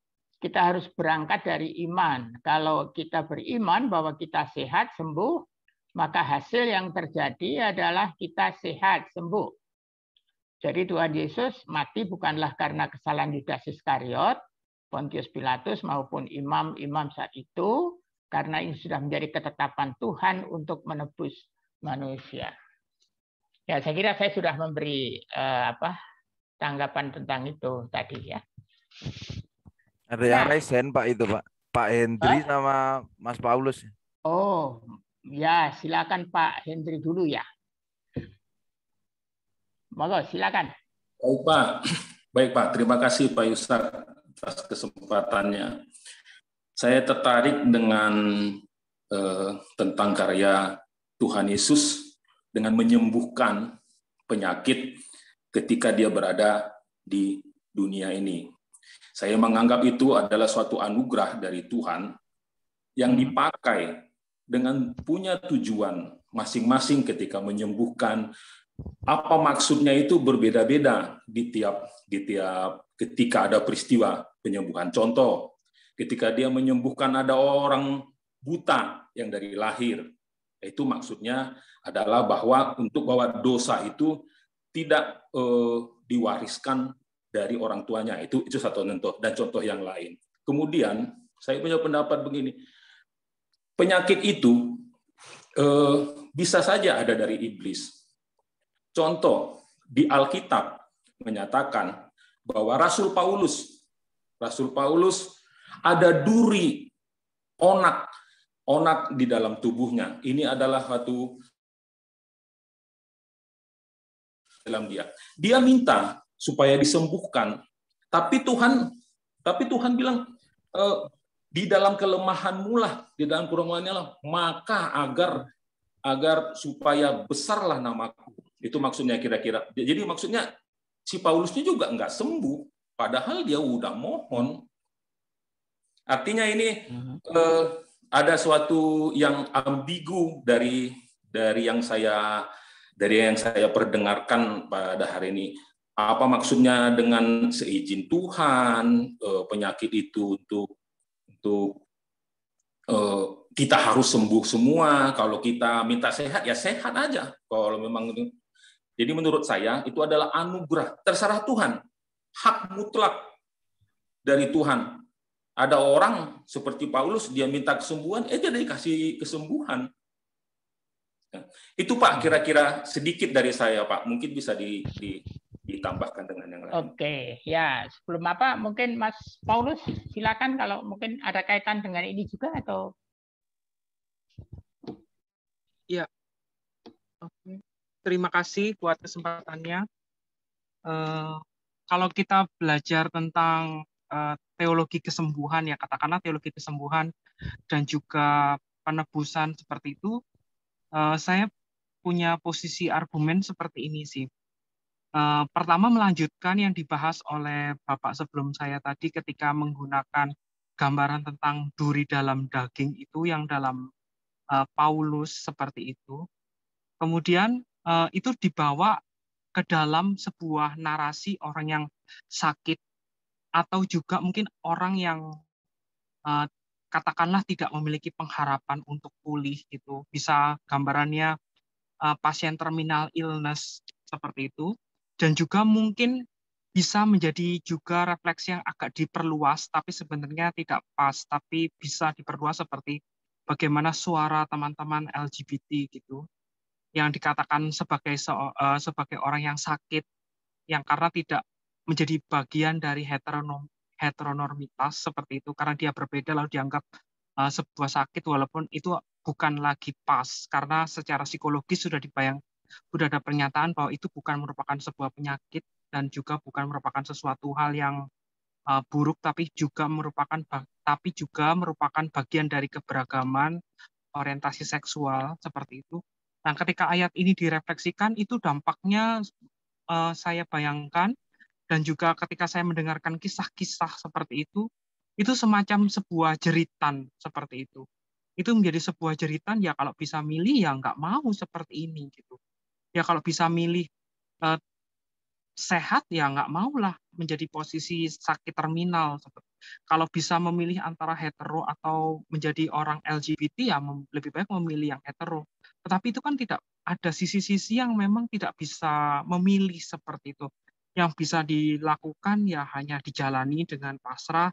kita harus berangkat dari iman. Kalau kita beriman bahwa kita sehat, sembuh, maka hasil yang terjadi adalah kita sehat, sembuh. Jadi Tuhan Yesus mati bukanlah karena kesalahan Yudas Iskariot, Pontius Pilatus maupun imam-imam saat itu, karena ini sudah menjadi ketetapan Tuhan untuk menebus manusia. Ya, saya kira saya sudah memberi eh, apa tanggapan tentang itu tadi ya. Ada yang nah. resen Pak itu Pak. Pak Hendri Hah? sama Mas Paulus. Oh, ya silakan Pak Hendri dulu ya. Monggo silakan. Baik Pak. Baik Pak, terima kasih Pak Yusak atas kesempatannya. Saya tertarik dengan eh, tentang karya Tuhan Yesus dengan menyembuhkan penyakit ketika dia berada di dunia ini. Saya menganggap itu adalah suatu anugerah dari Tuhan yang hmm. dipakai dengan punya tujuan masing-masing ketika menyembuhkan. Apa maksudnya itu berbeda-beda di tiap di tiap ketika ada peristiwa penyembuhan. Contoh, ketika dia menyembuhkan ada orang buta yang dari lahir. Itu maksudnya adalah bahwa untuk bahwa dosa itu tidak eh, diwariskan dari orang tuanya. Itu itu satu contoh dan contoh yang lain. Kemudian saya punya pendapat begini. Penyakit itu eh, bisa saja ada dari iblis. Contoh di Alkitab menyatakan bahwa Rasul Paulus Rasul Paulus ada duri onak onak di dalam tubuhnya. Ini adalah satu dalam dia. Dia minta supaya disembuhkan. Tapi Tuhan tapi Tuhan bilang e, di dalam kelemahan lah, di dalam kurungannya lah, maka agar agar supaya besarlah namaku. Itu maksudnya kira-kira. Jadi maksudnya si Paulusnya juga nggak sembuh, padahal dia udah mohon. Artinya ini mhm. eh, ada suatu yang ambigu dari dari yang saya dari yang saya perdengarkan pada hari ini apa maksudnya dengan seizin Tuhan eh, penyakit itu untuk untuk eh, kita harus sembuh semua kalau kita minta sehat ya sehat aja kalau memang jadi menurut saya itu adalah anugerah terserah Tuhan hak mutlak dari Tuhan ada orang seperti Paulus dia minta kesembuhan eh dia dikasih kesembuhan itu Pak kira-kira sedikit dari saya Pak mungkin bisa di, di ditambahkan dengan yang lain. Oke, ya sebelum apa mungkin Mas Paulus silakan kalau mungkin ada kaitan dengan ini juga atau? Ya, oke. Terima kasih buat kesempatannya. Uh, kalau kita belajar tentang uh, teologi kesembuhan ya katakanlah teologi kesembuhan dan juga penebusan seperti itu, uh, saya punya posisi argumen seperti ini sih Eh, pertama melanjutkan yang dibahas oleh Bapak sebelum saya tadi ketika menggunakan gambaran tentang duri dalam daging itu yang dalam uh, Paulus seperti itu. Kemudian uh, itu dibawa ke dalam sebuah narasi orang yang sakit atau juga mungkin orang yang uh, katakanlah tidak memiliki pengharapan untuk pulih itu Bisa gambarannya uh, pasien terminal illness seperti itu dan juga mungkin bisa menjadi juga refleksi yang agak diperluas, tapi sebenarnya tidak pas, tapi bisa diperluas seperti bagaimana suara teman-teman LGBT gitu, yang dikatakan sebagai so, uh, eh, sebagai orang yang sakit, yang karena tidak menjadi bagian dari heteronom heteronormitas seperti itu, karena dia berbeda lalu dianggap uh, sebuah sakit, walaupun itu bukan lagi pas, karena secara psikologis sudah dibayang sudah ada pernyataan bahwa itu bukan merupakan sebuah penyakit dan juga bukan merupakan sesuatu hal yang uh, buruk tapi juga merupakan tapi juga merupakan bagian dari keberagaman orientasi seksual seperti itu. Nah, ketika ayat ini direfleksikan itu dampaknya uh, saya bayangkan dan juga ketika saya mendengarkan kisah-kisah seperti itu itu semacam sebuah jeritan seperti itu. Itu menjadi sebuah jeritan ya kalau bisa milih ya nggak mau seperti ini gitu ya kalau bisa milih uh, sehat ya nggak maulah menjadi posisi sakit terminal. Kalau bisa memilih antara hetero atau menjadi orang LGBT ya lebih baik memilih yang hetero. Tetapi itu kan tidak ada sisi-sisi yang memang tidak bisa memilih seperti itu. Yang bisa dilakukan ya hanya dijalani dengan pasrah,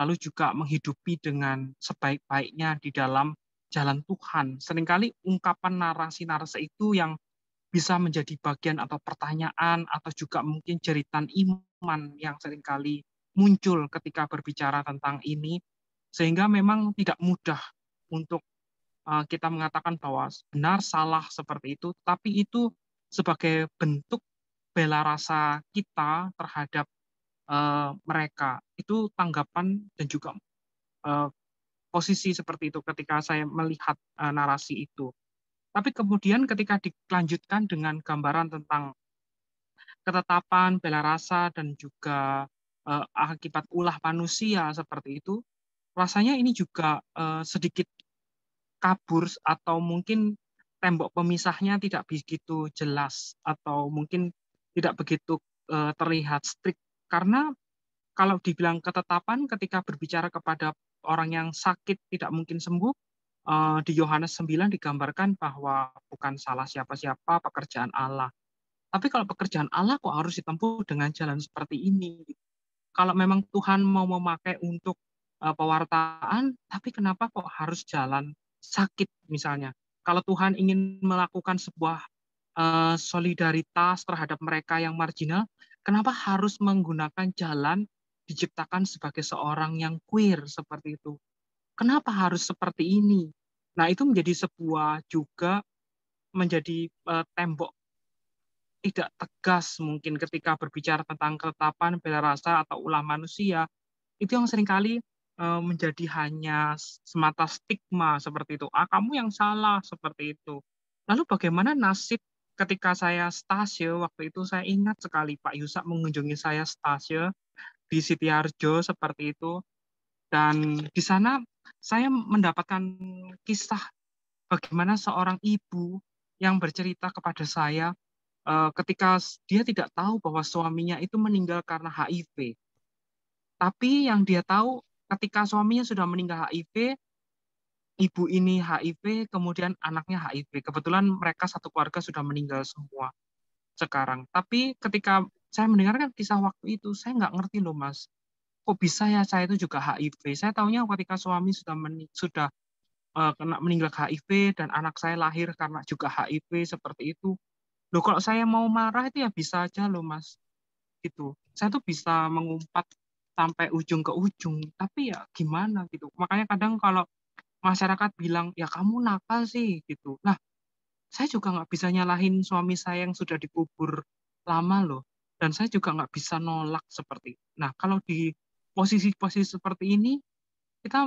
lalu juga menghidupi dengan sebaik-baiknya di dalam jalan Tuhan. Seringkali ungkapan narasi-narasi itu yang bisa menjadi bagian atau pertanyaan atau juga mungkin jeritan iman yang seringkali muncul ketika berbicara tentang ini sehingga memang tidak mudah untuk eh, kita mengatakan bahwa benar salah seperti itu tapi itu sebagai bentuk bela rasa kita terhadap eh, mereka itu tanggapan dan juga eh, posisi seperti itu ketika saya melihat narasi itu tapi kemudian ketika dilanjutkan dengan gambaran tentang ketetapan, bela rasa, dan juga eh, akibat ulah manusia seperti itu, rasanya ini juga eh, sedikit kabur atau mungkin tembok pemisahnya tidak begitu jelas atau mungkin tidak begitu eh, terlihat strict karena kalau dibilang ketetapan ketika berbicara kepada orang yang sakit tidak mungkin sembuh Eh, di Yohanes 9 digambarkan bahwa bukan salah siapa-siapa pekerjaan Allah. Tapi kalau pekerjaan Allah kok harus ditempuh dengan jalan seperti ini? Kalau memang Tuhan mau memakai untuk eh, pewartaan, tapi kenapa kok harus jalan sakit misalnya? Kalau Tuhan ingin melakukan sebuah eh, solidaritas terhadap mereka yang marginal, kenapa harus menggunakan jalan diciptakan sebagai seorang yang queer seperti itu? kenapa harus seperti ini? Nah, itu menjadi sebuah juga menjadi uh, tembok tidak tegas mungkin ketika berbicara tentang ketetapan bela rasa atau ulah manusia itu yang seringkali uh, menjadi hanya semata stigma seperti itu ah kamu yang salah seperti itu lalu bagaimana nasib ketika saya stasiun waktu itu saya ingat sekali Pak Yusak mengunjungi saya stasiun di Siti seperti itu dan di sana saya mendapatkan kisah bagaimana seorang ibu yang bercerita kepada saya eh, ketika dia tidak tahu bahwa suaminya itu meninggal karena HIV. Tapi yang dia tahu ketika suaminya sudah meninggal HIV, ibu ini HIV, kemudian anaknya HIV. Kebetulan mereka satu keluarga sudah meninggal semua sekarang. Tapi ketika saya mendengarkan kisah waktu itu, saya nggak ngerti loh mas kok bisa ya saya itu juga HIV saya tahunya ketika suami sudah meni sudah uh, kena meninggal HIV dan anak saya lahir karena juga HIV seperti itu loh kalau saya mau marah itu ya bisa aja loh mas gitu saya tuh bisa mengumpat sampai ujung ke ujung tapi ya gimana gitu makanya kadang kalau masyarakat bilang ya kamu nakal sih gitu nah saya juga nggak bisa nyalahin suami saya yang sudah dikubur lama loh dan saya juga nggak bisa nolak seperti itu. nah kalau di posisi-posisi seperti ini kita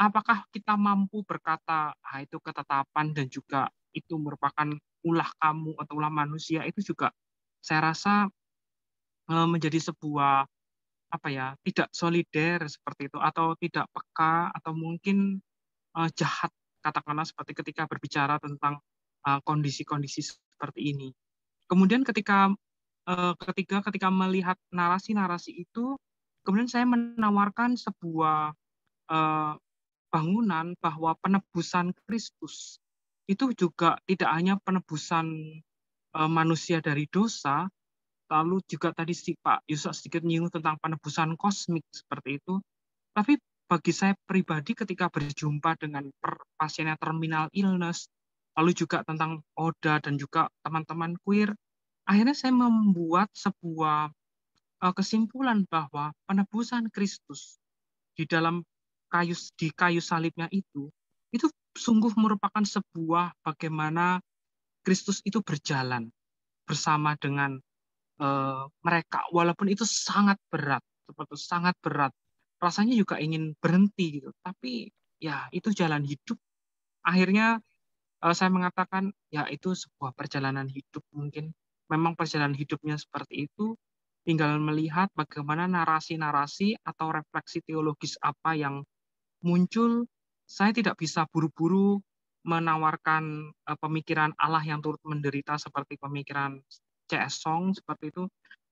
apakah kita mampu berkata ah, itu ketetapan dan juga itu merupakan ulah kamu atau ulah manusia itu juga saya rasa eh, menjadi sebuah apa ya tidak solider seperti itu atau tidak peka atau mungkin uh, jahat katakanlah seperti ketika berbicara tentang eh, kondisi-kondisi uh, seperti ini kemudian ketika uh, ketiga ketika melihat narasi-narasi itu kemudian saya menawarkan sebuah eh, bangunan bahwa penebusan Kristus itu juga tidak hanya penebusan eh, manusia dari dosa, lalu juga tadi si Pak Yusak sedikit nyinggung tentang penebusan kosmik seperti itu, tapi bagi saya pribadi ketika berjumpa dengan per pasiennya terminal illness, lalu juga tentang ODA dan juga teman-teman queer, akhirnya saya membuat sebuah Eh, kesimpulan bahwa penebusan Kristus di dalam kayu di kayu salibnya itu itu sungguh merupakan sebuah bagaimana Kristus itu berjalan bersama dengan uh, mereka walaupun itu sangat berat seperti sangat berat rasanya juga ingin berhenti gitu tapi ya itu jalan hidup akhirnya uh, saya mengatakan ya itu sebuah perjalanan hidup mungkin memang perjalanan hidupnya seperti itu tinggal melihat bagaimana narasi-narasi atau refleksi teologis apa yang muncul. Saya tidak bisa buru-buru menawarkan eh, pemikiran Allah yang turut menderita seperti pemikiran CS Song seperti itu,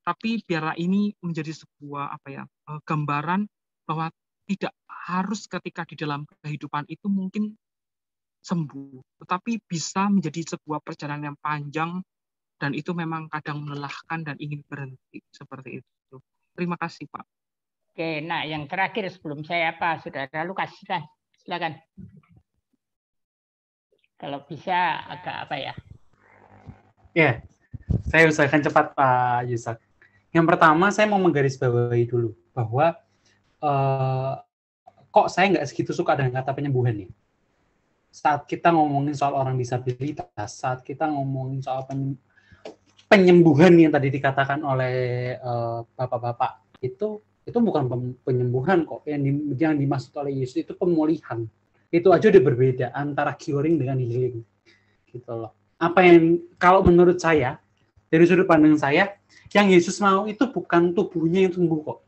tapi biarlah ini menjadi sebuah apa ya eh, gambaran bahwa tidak harus ketika di dalam kehidupan itu mungkin sembuh, tetapi bisa menjadi sebuah perjalanan yang panjang dan itu memang kadang melelahkan dan ingin berhenti seperti itu. Terima kasih Pak. Oke, nah yang terakhir sebelum saya apa, sudah ada Lukas silakan. silakan. Kalau bisa agak apa ya? Ya, yeah, saya usahakan cepat Pak Yusak. Yang pertama saya mau menggarisbawahi dulu bahwa uh, kok saya nggak segitu suka dengan kata penyembuhan ya saat kita ngomongin soal orang disabilitas, saat kita ngomongin soal penyembuhan yang tadi dikatakan oleh bapak eh, bapak-bapak itu itu bukan penyembuhan kok yang, di, yang dimaksud oleh Yesus itu pemulihan itu aja udah berbeda antara curing dengan healing gitu loh apa yang kalau menurut saya dari sudut pandang saya yang Yesus mau itu bukan tubuhnya yang sembuh kok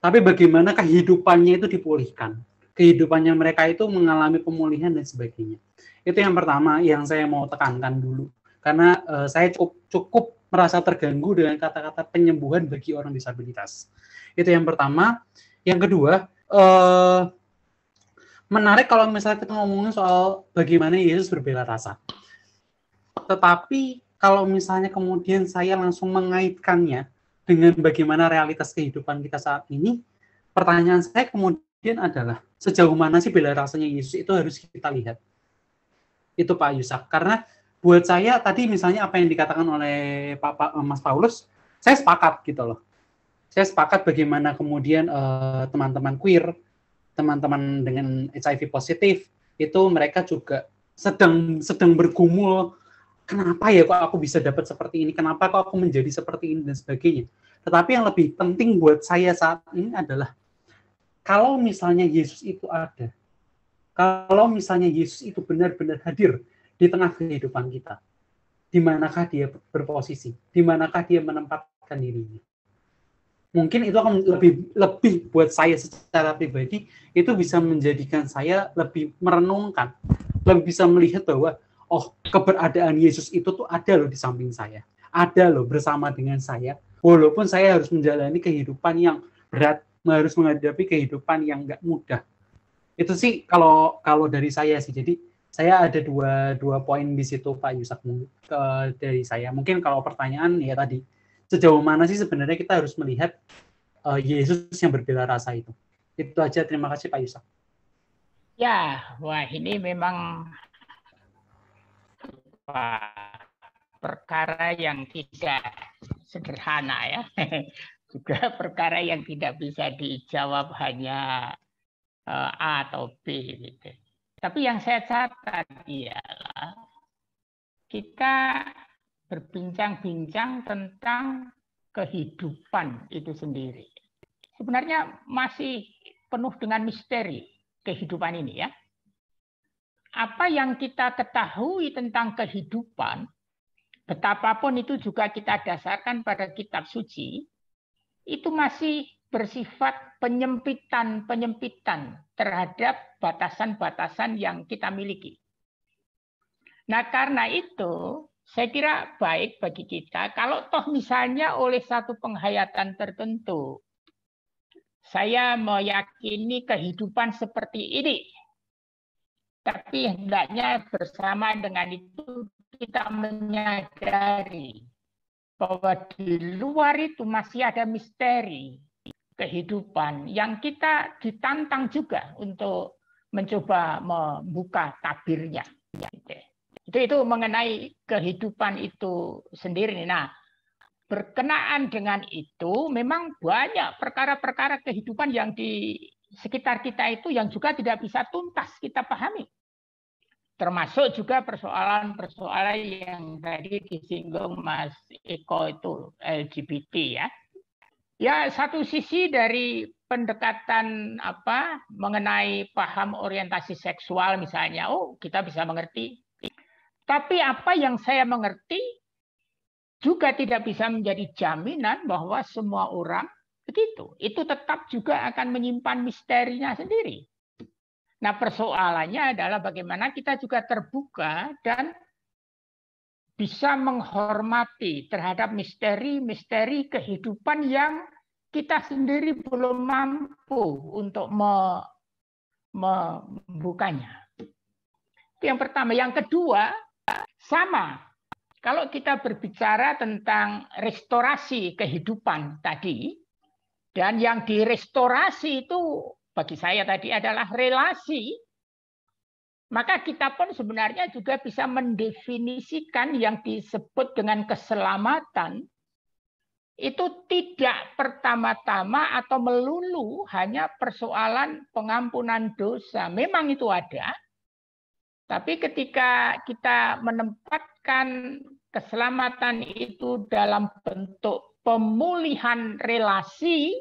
tapi bagaimana kehidupannya itu dipulihkan kehidupannya mereka itu mengalami pemulihan dan sebagainya itu yang pertama yang saya mau tekankan dulu karena uh, saya cukup cukup merasa terganggu dengan kata-kata penyembuhan bagi orang disabilitas. Itu yang pertama. Yang kedua, uh, menarik kalau misalnya kita ngomongin soal bagaimana Yesus berbela rasa. Tetapi kalau misalnya kemudian saya langsung mengaitkannya dengan bagaimana realitas kehidupan kita saat ini, pertanyaan saya kemudian adalah sejauh mana sih bela rasanya Yesus itu harus kita lihat. Itu Pak Yusak. Karena buat saya tadi misalnya apa yang dikatakan oleh Pak, Pak eh, Mas Paulus, saya sepakat gitu loh. Saya sepakat bagaimana kemudian eh, teman-teman uh, queer, teman-teman dengan HIV positif itu mereka juga sedang sedang bergumul kenapa ya kok aku bisa dapat seperti ini, kenapa kok aku menjadi seperti ini dan sebagainya. Tetapi yang lebih penting buat saya saat ini adalah kalau misalnya Yesus itu ada, kalau misalnya Yesus itu benar-benar hadir di tengah kehidupan kita. Di manakah dia berposisi? Di manakah dia menempatkan dirinya? Mungkin itu akan lebih lebih buat saya secara pribadi itu bisa menjadikan saya lebih merenungkan, lebih bisa melihat bahwa oh keberadaan Yesus itu tuh ada loh di samping saya, ada loh bersama dengan saya. Walaupun saya harus menjalani kehidupan yang berat, harus menghadapi kehidupan yang nggak mudah. Itu sih kalau kalau dari saya sih. Jadi saya ada dua dua poin di situ Pak Yusak uh, dari saya. Mungkin kalau pertanyaan ya tadi sejauh mana sih sebenarnya kita harus melihat uh, Yesus yang berbela rasa itu. Itu aja terima kasih Pak Yusak. Ya, wah ini memang perkara yang tidak sederhana ya. Juga perkara yang tidak bisa dijawab hanya eh, A atau B gitu tapi yang saya catat ialah kita berbincang-bincang tentang kehidupan itu sendiri. Sebenarnya masih penuh dengan misteri kehidupan ini ya. Apa yang kita ketahui tentang kehidupan, betapapun itu juga kita dasarkan pada kitab suci, itu masih bersifat penyempitan-penyempitan terhadap batasan-batasan yang kita miliki. Nah, karena itu saya kira baik bagi kita kalau toh misalnya oleh satu penghayatan tertentu saya meyakini kehidupan seperti ini. Tapi hendaknya bersama dengan itu kita menyadari bahwa di luar itu masih ada misteri, kehidupan yang kita ditantang juga untuk mencoba membuka tabirnya. Itu itu mengenai kehidupan itu sendiri. Nah, berkenaan dengan itu memang banyak perkara-perkara kehidupan yang di sekitar kita itu yang juga tidak bisa tuntas kita pahami. Termasuk juga persoalan-persoalan yang tadi disinggung Mas Eko itu LGBT ya. Ya, satu sisi dari pendekatan apa mengenai paham orientasi seksual misalnya, oh kita bisa mengerti. Tapi apa yang saya mengerti juga tidak bisa menjadi jaminan bahwa semua orang begitu. Itu tetap juga akan menyimpan misterinya sendiri. Nah, persoalannya adalah bagaimana kita juga terbuka dan bisa menghormati terhadap misteri-misteri kehidupan yang kita sendiri belum mampu untuk membukanya. Itu yang pertama. Yang kedua, sama. Kalau kita berbicara tentang restorasi kehidupan tadi, dan yang direstorasi itu bagi saya tadi adalah relasi maka kita pun sebenarnya juga bisa mendefinisikan yang disebut dengan keselamatan itu tidak pertama-tama atau melulu hanya persoalan pengampunan dosa. Memang itu ada, tapi ketika kita menempatkan keselamatan itu dalam bentuk pemulihan relasi,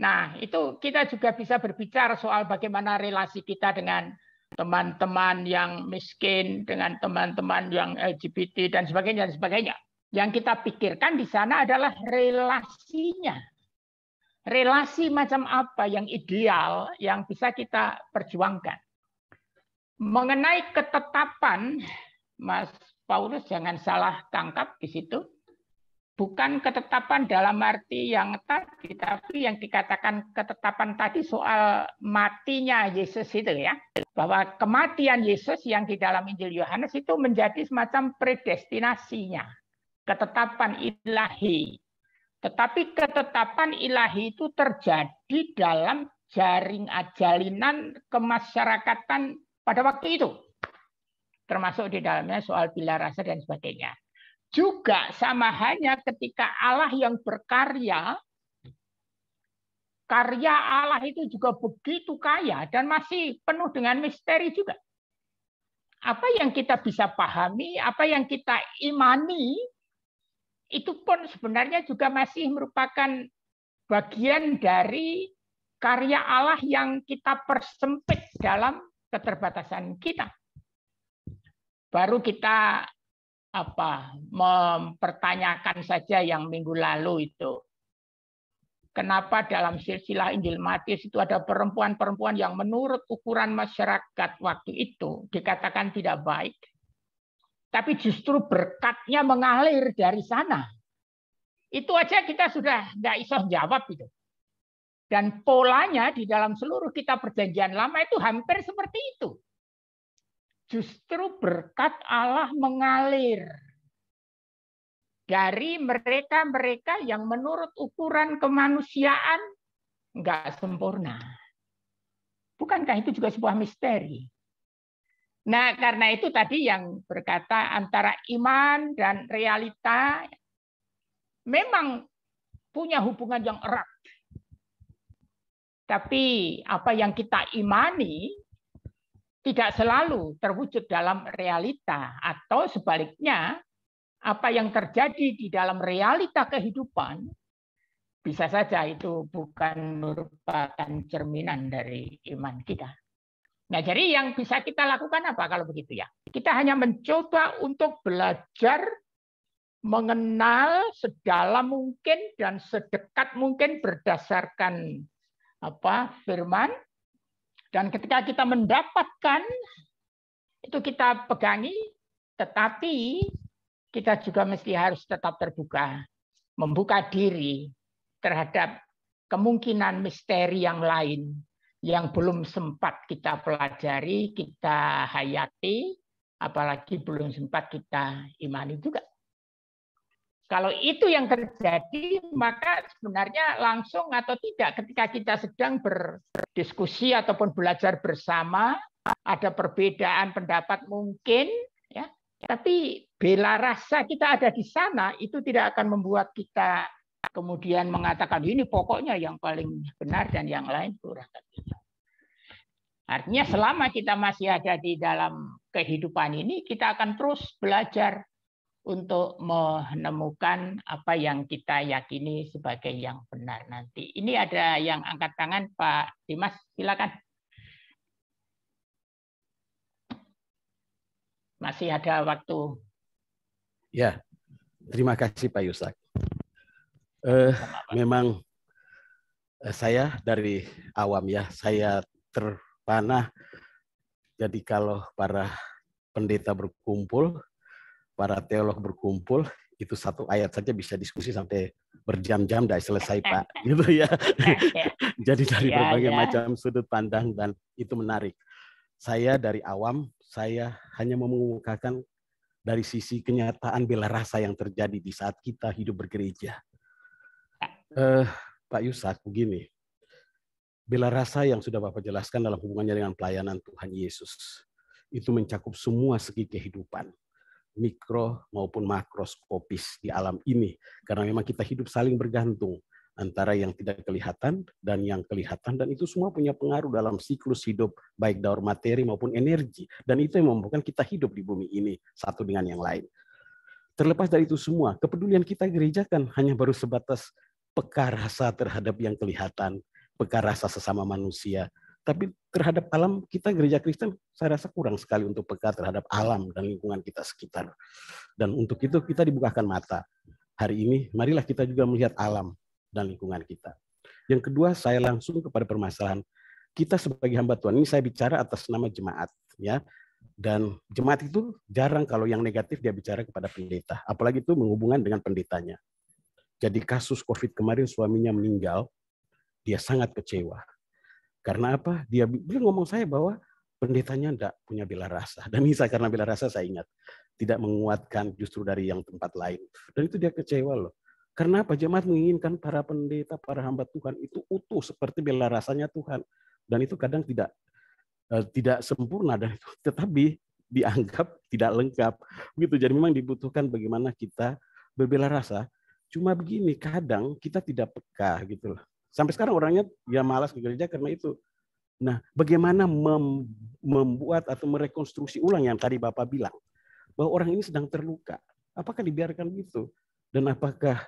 nah itu kita juga bisa berbicara soal bagaimana relasi kita dengan teman-teman yang miskin dengan teman-teman yang LGBT dan sebagainya dan sebagainya. Yang kita pikirkan di sana adalah relasinya. Relasi macam apa yang ideal yang bisa kita perjuangkan. Mengenai ketetapan, Mas Paulus jangan salah tangkap di situ bukan ketetapan dalam arti yang tadi, tapi yang dikatakan ketetapan tadi soal matinya Yesus itu ya. Bahwa kematian Yesus yang di dalam Injil Yohanes itu menjadi semacam predestinasinya. Ketetapan ilahi. Tetapi ketetapan ilahi itu terjadi dalam jaring ajalinan kemasyarakatan pada waktu itu. Termasuk di dalamnya soal bila rasa dan sebagainya juga sama hanya ketika Allah yang berkarya, karya Allah itu juga begitu kaya dan masih penuh dengan misteri juga. Apa yang kita bisa pahami, apa yang kita imani, itu pun sebenarnya juga masih merupakan bagian dari karya Allah yang kita persempit dalam keterbatasan kita baru kita apa mempertanyakan saja yang minggu lalu itu. Kenapa dalam silsilah Injil Matius itu ada perempuan-perempuan yang menurut ukuran masyarakat waktu itu dikatakan tidak baik. Tapi justru berkatnya mengalir dari sana. Itu aja kita sudah tidak iso jawab itu. Dan polanya di dalam seluruh kitab perjanjian lama itu hampir seperti itu justru berkat Allah mengalir dari mereka-mereka yang menurut ukuran kemanusiaan nggak sempurna. Bukankah itu juga sebuah misteri? Nah, karena itu tadi yang berkata antara iman dan realita memang punya hubungan yang erat. Tapi apa yang kita imani tidak selalu terwujud dalam realita atau sebaliknya apa yang terjadi di dalam realita kehidupan bisa saja itu bukan merupakan cerminan dari iman kita. Nah, jadi yang bisa kita lakukan apa kalau begitu ya? Kita hanya mencoba untuk belajar mengenal sedalam mungkin dan sedekat mungkin berdasarkan apa firman dan ketika kita mendapatkan, itu kita pegangi, tetapi kita juga mesti harus tetap terbuka, membuka diri terhadap kemungkinan misteri yang lain yang belum sempat kita pelajari, kita hayati, apalagi belum sempat kita imani juga. Kalau itu yang terjadi, maka sebenarnya langsung atau tidak ketika kita sedang berdiskusi ataupun belajar bersama, ada perbedaan pendapat mungkin, ya. Tapi bela rasa kita ada di sana itu tidak akan membuat kita kemudian mengatakan ini pokoknya yang paling benar dan yang lain Artinya selama kita masih ada di dalam kehidupan ini, kita akan terus belajar untuk menemukan apa yang kita yakini sebagai yang benar nanti. Ini ada yang angkat tangan Pak Dimas, silakan. Masih ada waktu. Ya, terima kasih Pak Yusak. Eh, memang eh, saya dari awam ya, saya terpanah. Jadi kalau para pendeta berkumpul, para teolog berkumpul itu satu ayat saja bisa diskusi sampai berjam-jam dah selesai pak gitu ya, ya, ya. jadi dari ya, berbagai ya. macam sudut pandang dan itu menarik saya dari awam saya hanya mengemukakan dari sisi kenyataan bela rasa yang terjadi di saat kita hidup bergereja eh, pak Yusak begini bela rasa yang sudah bapak jelaskan dalam hubungannya dengan pelayanan Tuhan Yesus itu mencakup semua segi kehidupan mikro maupun makroskopis di alam ini. Karena memang kita hidup saling bergantung antara yang tidak kelihatan dan yang kelihatan dan itu semua punya pengaruh dalam siklus hidup baik daur materi maupun energi dan itu yang membuatkan kita hidup di bumi ini satu dengan yang lain. Terlepas dari itu semua, kepedulian kita gereja kan hanya baru sebatas peka rasa terhadap yang kelihatan, peka rasa sesama manusia, tapi terhadap alam kita gereja Kristen saya rasa kurang sekali untuk peka terhadap alam dan lingkungan kita sekitar. Dan untuk itu kita dibukakan mata. Hari ini marilah kita juga melihat alam dan lingkungan kita. Yang kedua, saya langsung kepada permasalahan kita sebagai hamba Tuhan. Ini saya bicara atas nama jemaat ya. Dan jemaat itu jarang kalau yang negatif dia bicara kepada pendeta, apalagi itu menghubungan dengan pendetanya. Jadi kasus Covid kemarin suaminya meninggal, dia sangat kecewa karena apa? Dia, beliau ngomong saya bahwa pendetanya tidak punya bela rasa. Dan ini karena bela rasa saya ingat. Tidak menguatkan justru dari yang tempat lain. Dan itu dia kecewa loh. Karena apa? Jemaat menginginkan para pendeta, para hamba Tuhan itu utuh seperti bela rasanya Tuhan. Dan itu kadang tidak eh, tidak sempurna dan itu tetapi dianggap tidak lengkap. gitu Jadi memang dibutuhkan bagaimana kita berbela rasa. Cuma begini, kadang kita tidak peka gitu loh. Sampai sekarang orangnya ya malas ke gereja karena itu. Nah, bagaimana membuat atau merekonstruksi ulang yang tadi Bapak bilang bahwa orang ini sedang terluka. Apakah dibiarkan gitu? Dan apakah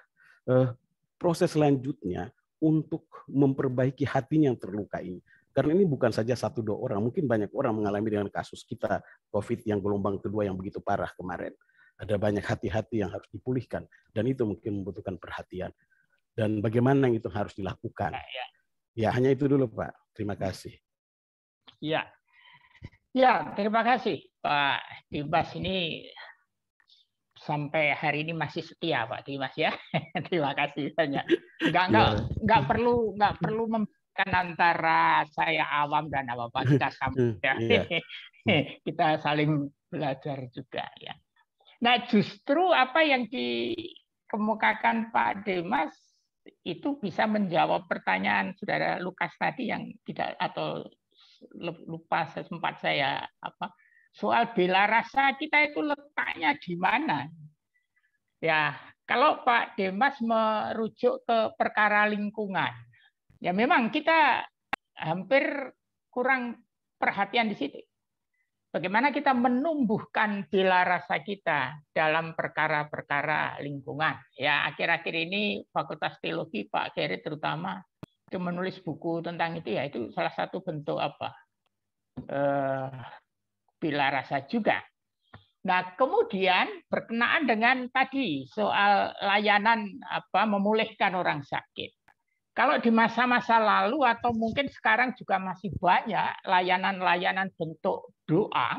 eh, proses selanjutnya untuk memperbaiki hati yang terluka ini? Karena ini bukan saja satu dua orang, mungkin banyak orang mengalami dengan kasus kita COVID yang gelombang kedua yang begitu parah kemarin. Ada banyak hati-hati yang harus dipulihkan dan itu mungkin membutuhkan perhatian dan bagaimana itu harus dilakukan. Ya, ya, ya hanya itu dulu Pak. Terima kasih. Ya, ya terima kasih Pak Dibas ini sampai hari ini masih setia Pak Dimas ya. Terima kasih banyak. Enggak enggak ya. perlu enggak perlu membedakan antara saya awam dan apa Pak kita sama ya. ya. kita saling belajar juga ya. Nah, justru apa yang dikemukakan Pak Dimas itu bisa menjawab pertanyaan saudara Lukas tadi yang tidak atau lupa sempat saya apa soal bela rasa kita itu letaknya di mana ya kalau Pak Demas merujuk ke perkara lingkungan ya memang kita hampir kurang perhatian di situ Bagaimana kita menumbuhkan bila rasa kita dalam perkara-perkara lingkungan? Ya, akhir-akhir ini Fakultas Teologi Pak Keri terutama itu menulis buku tentang itu ya itu salah satu bentuk apa? Eh, rasa juga. Nah, kemudian berkenaan dengan tadi soal layanan apa memulihkan orang sakit. Kalau di masa-masa lalu atau mungkin sekarang juga masih banyak layanan-layanan bentuk doa,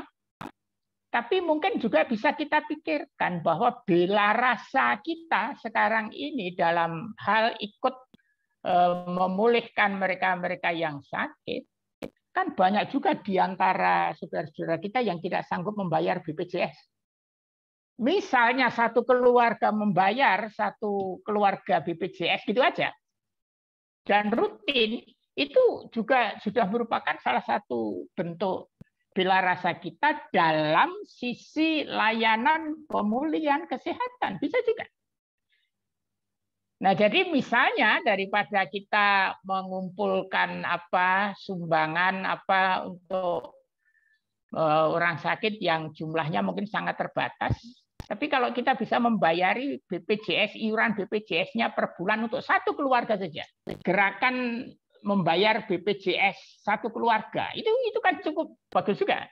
tapi mungkin juga bisa kita pikirkan bahwa bela rasa kita sekarang ini dalam hal ikut eh, memulihkan mereka-mereka yang sakit, kan banyak juga di antara saudara-saudara kita yang tidak sanggup membayar BPJS. Misalnya satu keluarga membayar satu keluarga BPJS gitu aja dan rutin itu juga sudah merupakan salah satu bentuk bila rasa kita dalam sisi layanan pemulihan kesehatan bisa juga. Nah, jadi misalnya daripada kita mengumpulkan apa sumbangan apa untuk eh, orang sakit yang jumlahnya mungkin sangat terbatas, tapi kalau kita bisa membayari BPJS iuran BPJS-nya per bulan untuk satu keluarga saja, gerakan membayar BPJS satu keluarga itu itu kan cukup bagus juga.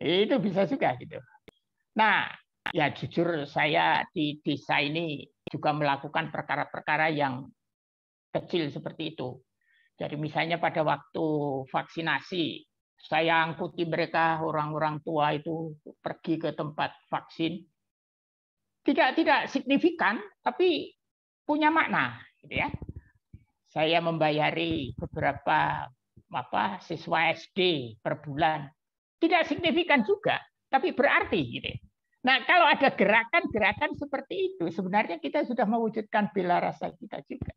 Itu bisa juga gitu. Nah, ya jujur saya di desa ini juga melakukan perkara-perkara yang kecil seperti itu. Jadi misalnya pada waktu vaksinasi saya angkuti mereka orang-orang tua itu pergi ke tempat vaksin tidak tidak signifikan tapi punya makna gitu ya saya membayari beberapa apa siswa SD per bulan tidak signifikan juga tapi berarti gitu ya. nah kalau ada gerakan-gerakan seperti itu sebenarnya kita sudah mewujudkan bela rasa kita juga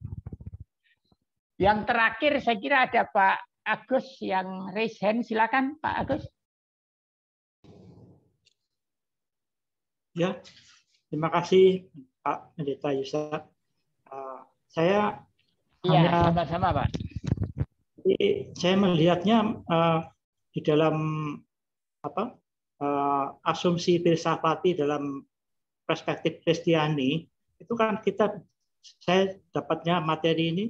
yang terakhir saya kira ada Pak Agus yang raise hand, silakan Pak Agus. Ya, terima kasih Pak Pendeta Yusa. Uh, saya ya, sama-sama Pak. Saya melihatnya uh, di dalam apa uh, asumsi filsafati dalam perspektif Kristiani itu kan kita saya dapatnya materi ini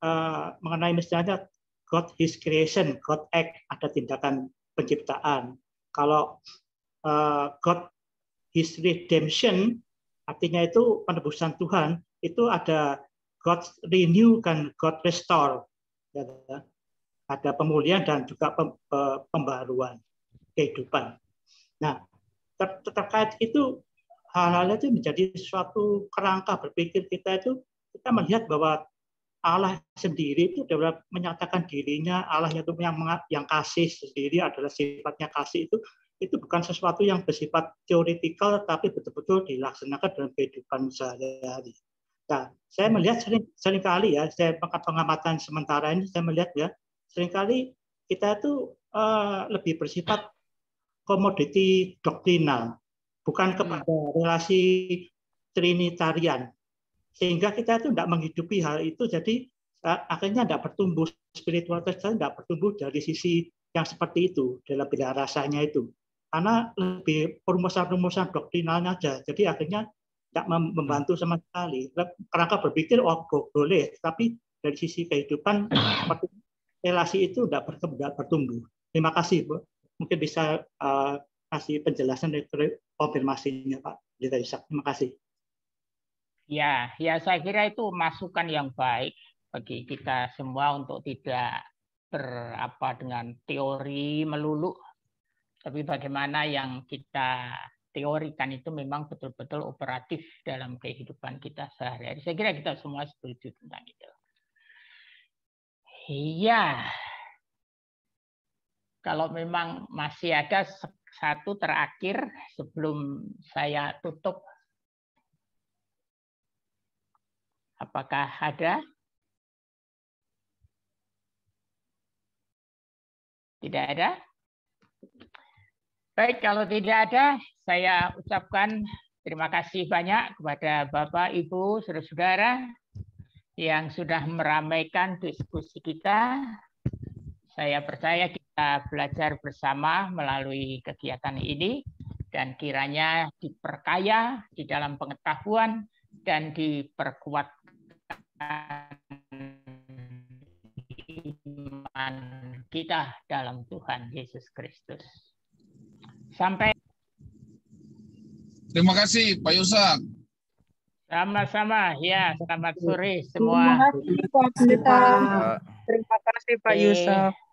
uh, mengenai misalnya God His creation, God act ada tindakan penciptaan. Kalau uh, God His redemption artinya itu penebusan Tuhan itu ada God renew kan God restore, ya, ada pemulihan dan juga pem, pembaruan kehidupan. Nah ter, terkait itu hal-hal itu menjadi suatu kerangka berpikir kita itu kita melihat bahwa Allah sendiri itu adalah menyatakan dirinya Allah itu yang yang kasih sendiri adalah sifatnya kasih itu itu bukan sesuatu yang bersifat teoritikal, tapi betul-betul dilaksanakan dalam kehidupan sehari-hari. Nah, saya hmm. melihat sering seringkali ya, saya pengamatan sementara ini saya melihat ya, seringkali kita itu uh, lebih bersifat komoditi doktrinal, bukan hmm. kepada relasi trinitarian sehingga kita itu tidak menghidupi hal itu jadi eh, akhirnya tidak bertumbuh spiritualitas kita tidak bertumbuh dari sisi yang seperti itu dalam bila rasanya itu karena lebih rumusan-rumusan doktrinalnya aja jadi akhirnya tidak membantu hmm. sama sekali kerangka berpikir oh boleh tapi dari sisi kehidupan relasi itu tidak berkembang bertumbuh terima kasih bu mungkin bisa uh, kasih penjelasan dari konfirmasinya pak terima kasih Ya, ya saya kira itu masukan yang baik bagi kita semua untuk tidak berapa dengan teori melulu, tapi bagaimana yang kita teorikan itu memang betul-betul operatif dalam kehidupan kita sehari-hari. Saya kira kita semua setuju tentang itu. Iya, kalau memang masih ada satu terakhir sebelum saya tutup Apakah ada? Tidak ada? Baik, kalau tidak ada, saya ucapkan terima kasih banyak kepada Bapak, Ibu, saudara-saudara yang sudah meramaikan diskusi kita. Saya percaya kita belajar bersama melalui kegiatan ini dan kiranya diperkaya di dalam pengetahuan dan diperkuat iman kita dalam Tuhan Yesus Kristus. Sampai Terima kasih Pak Yusak. Sama-sama ya, selamat sore semua. Terima kasih Pak Yusak. Terima kasih Pak Yusak.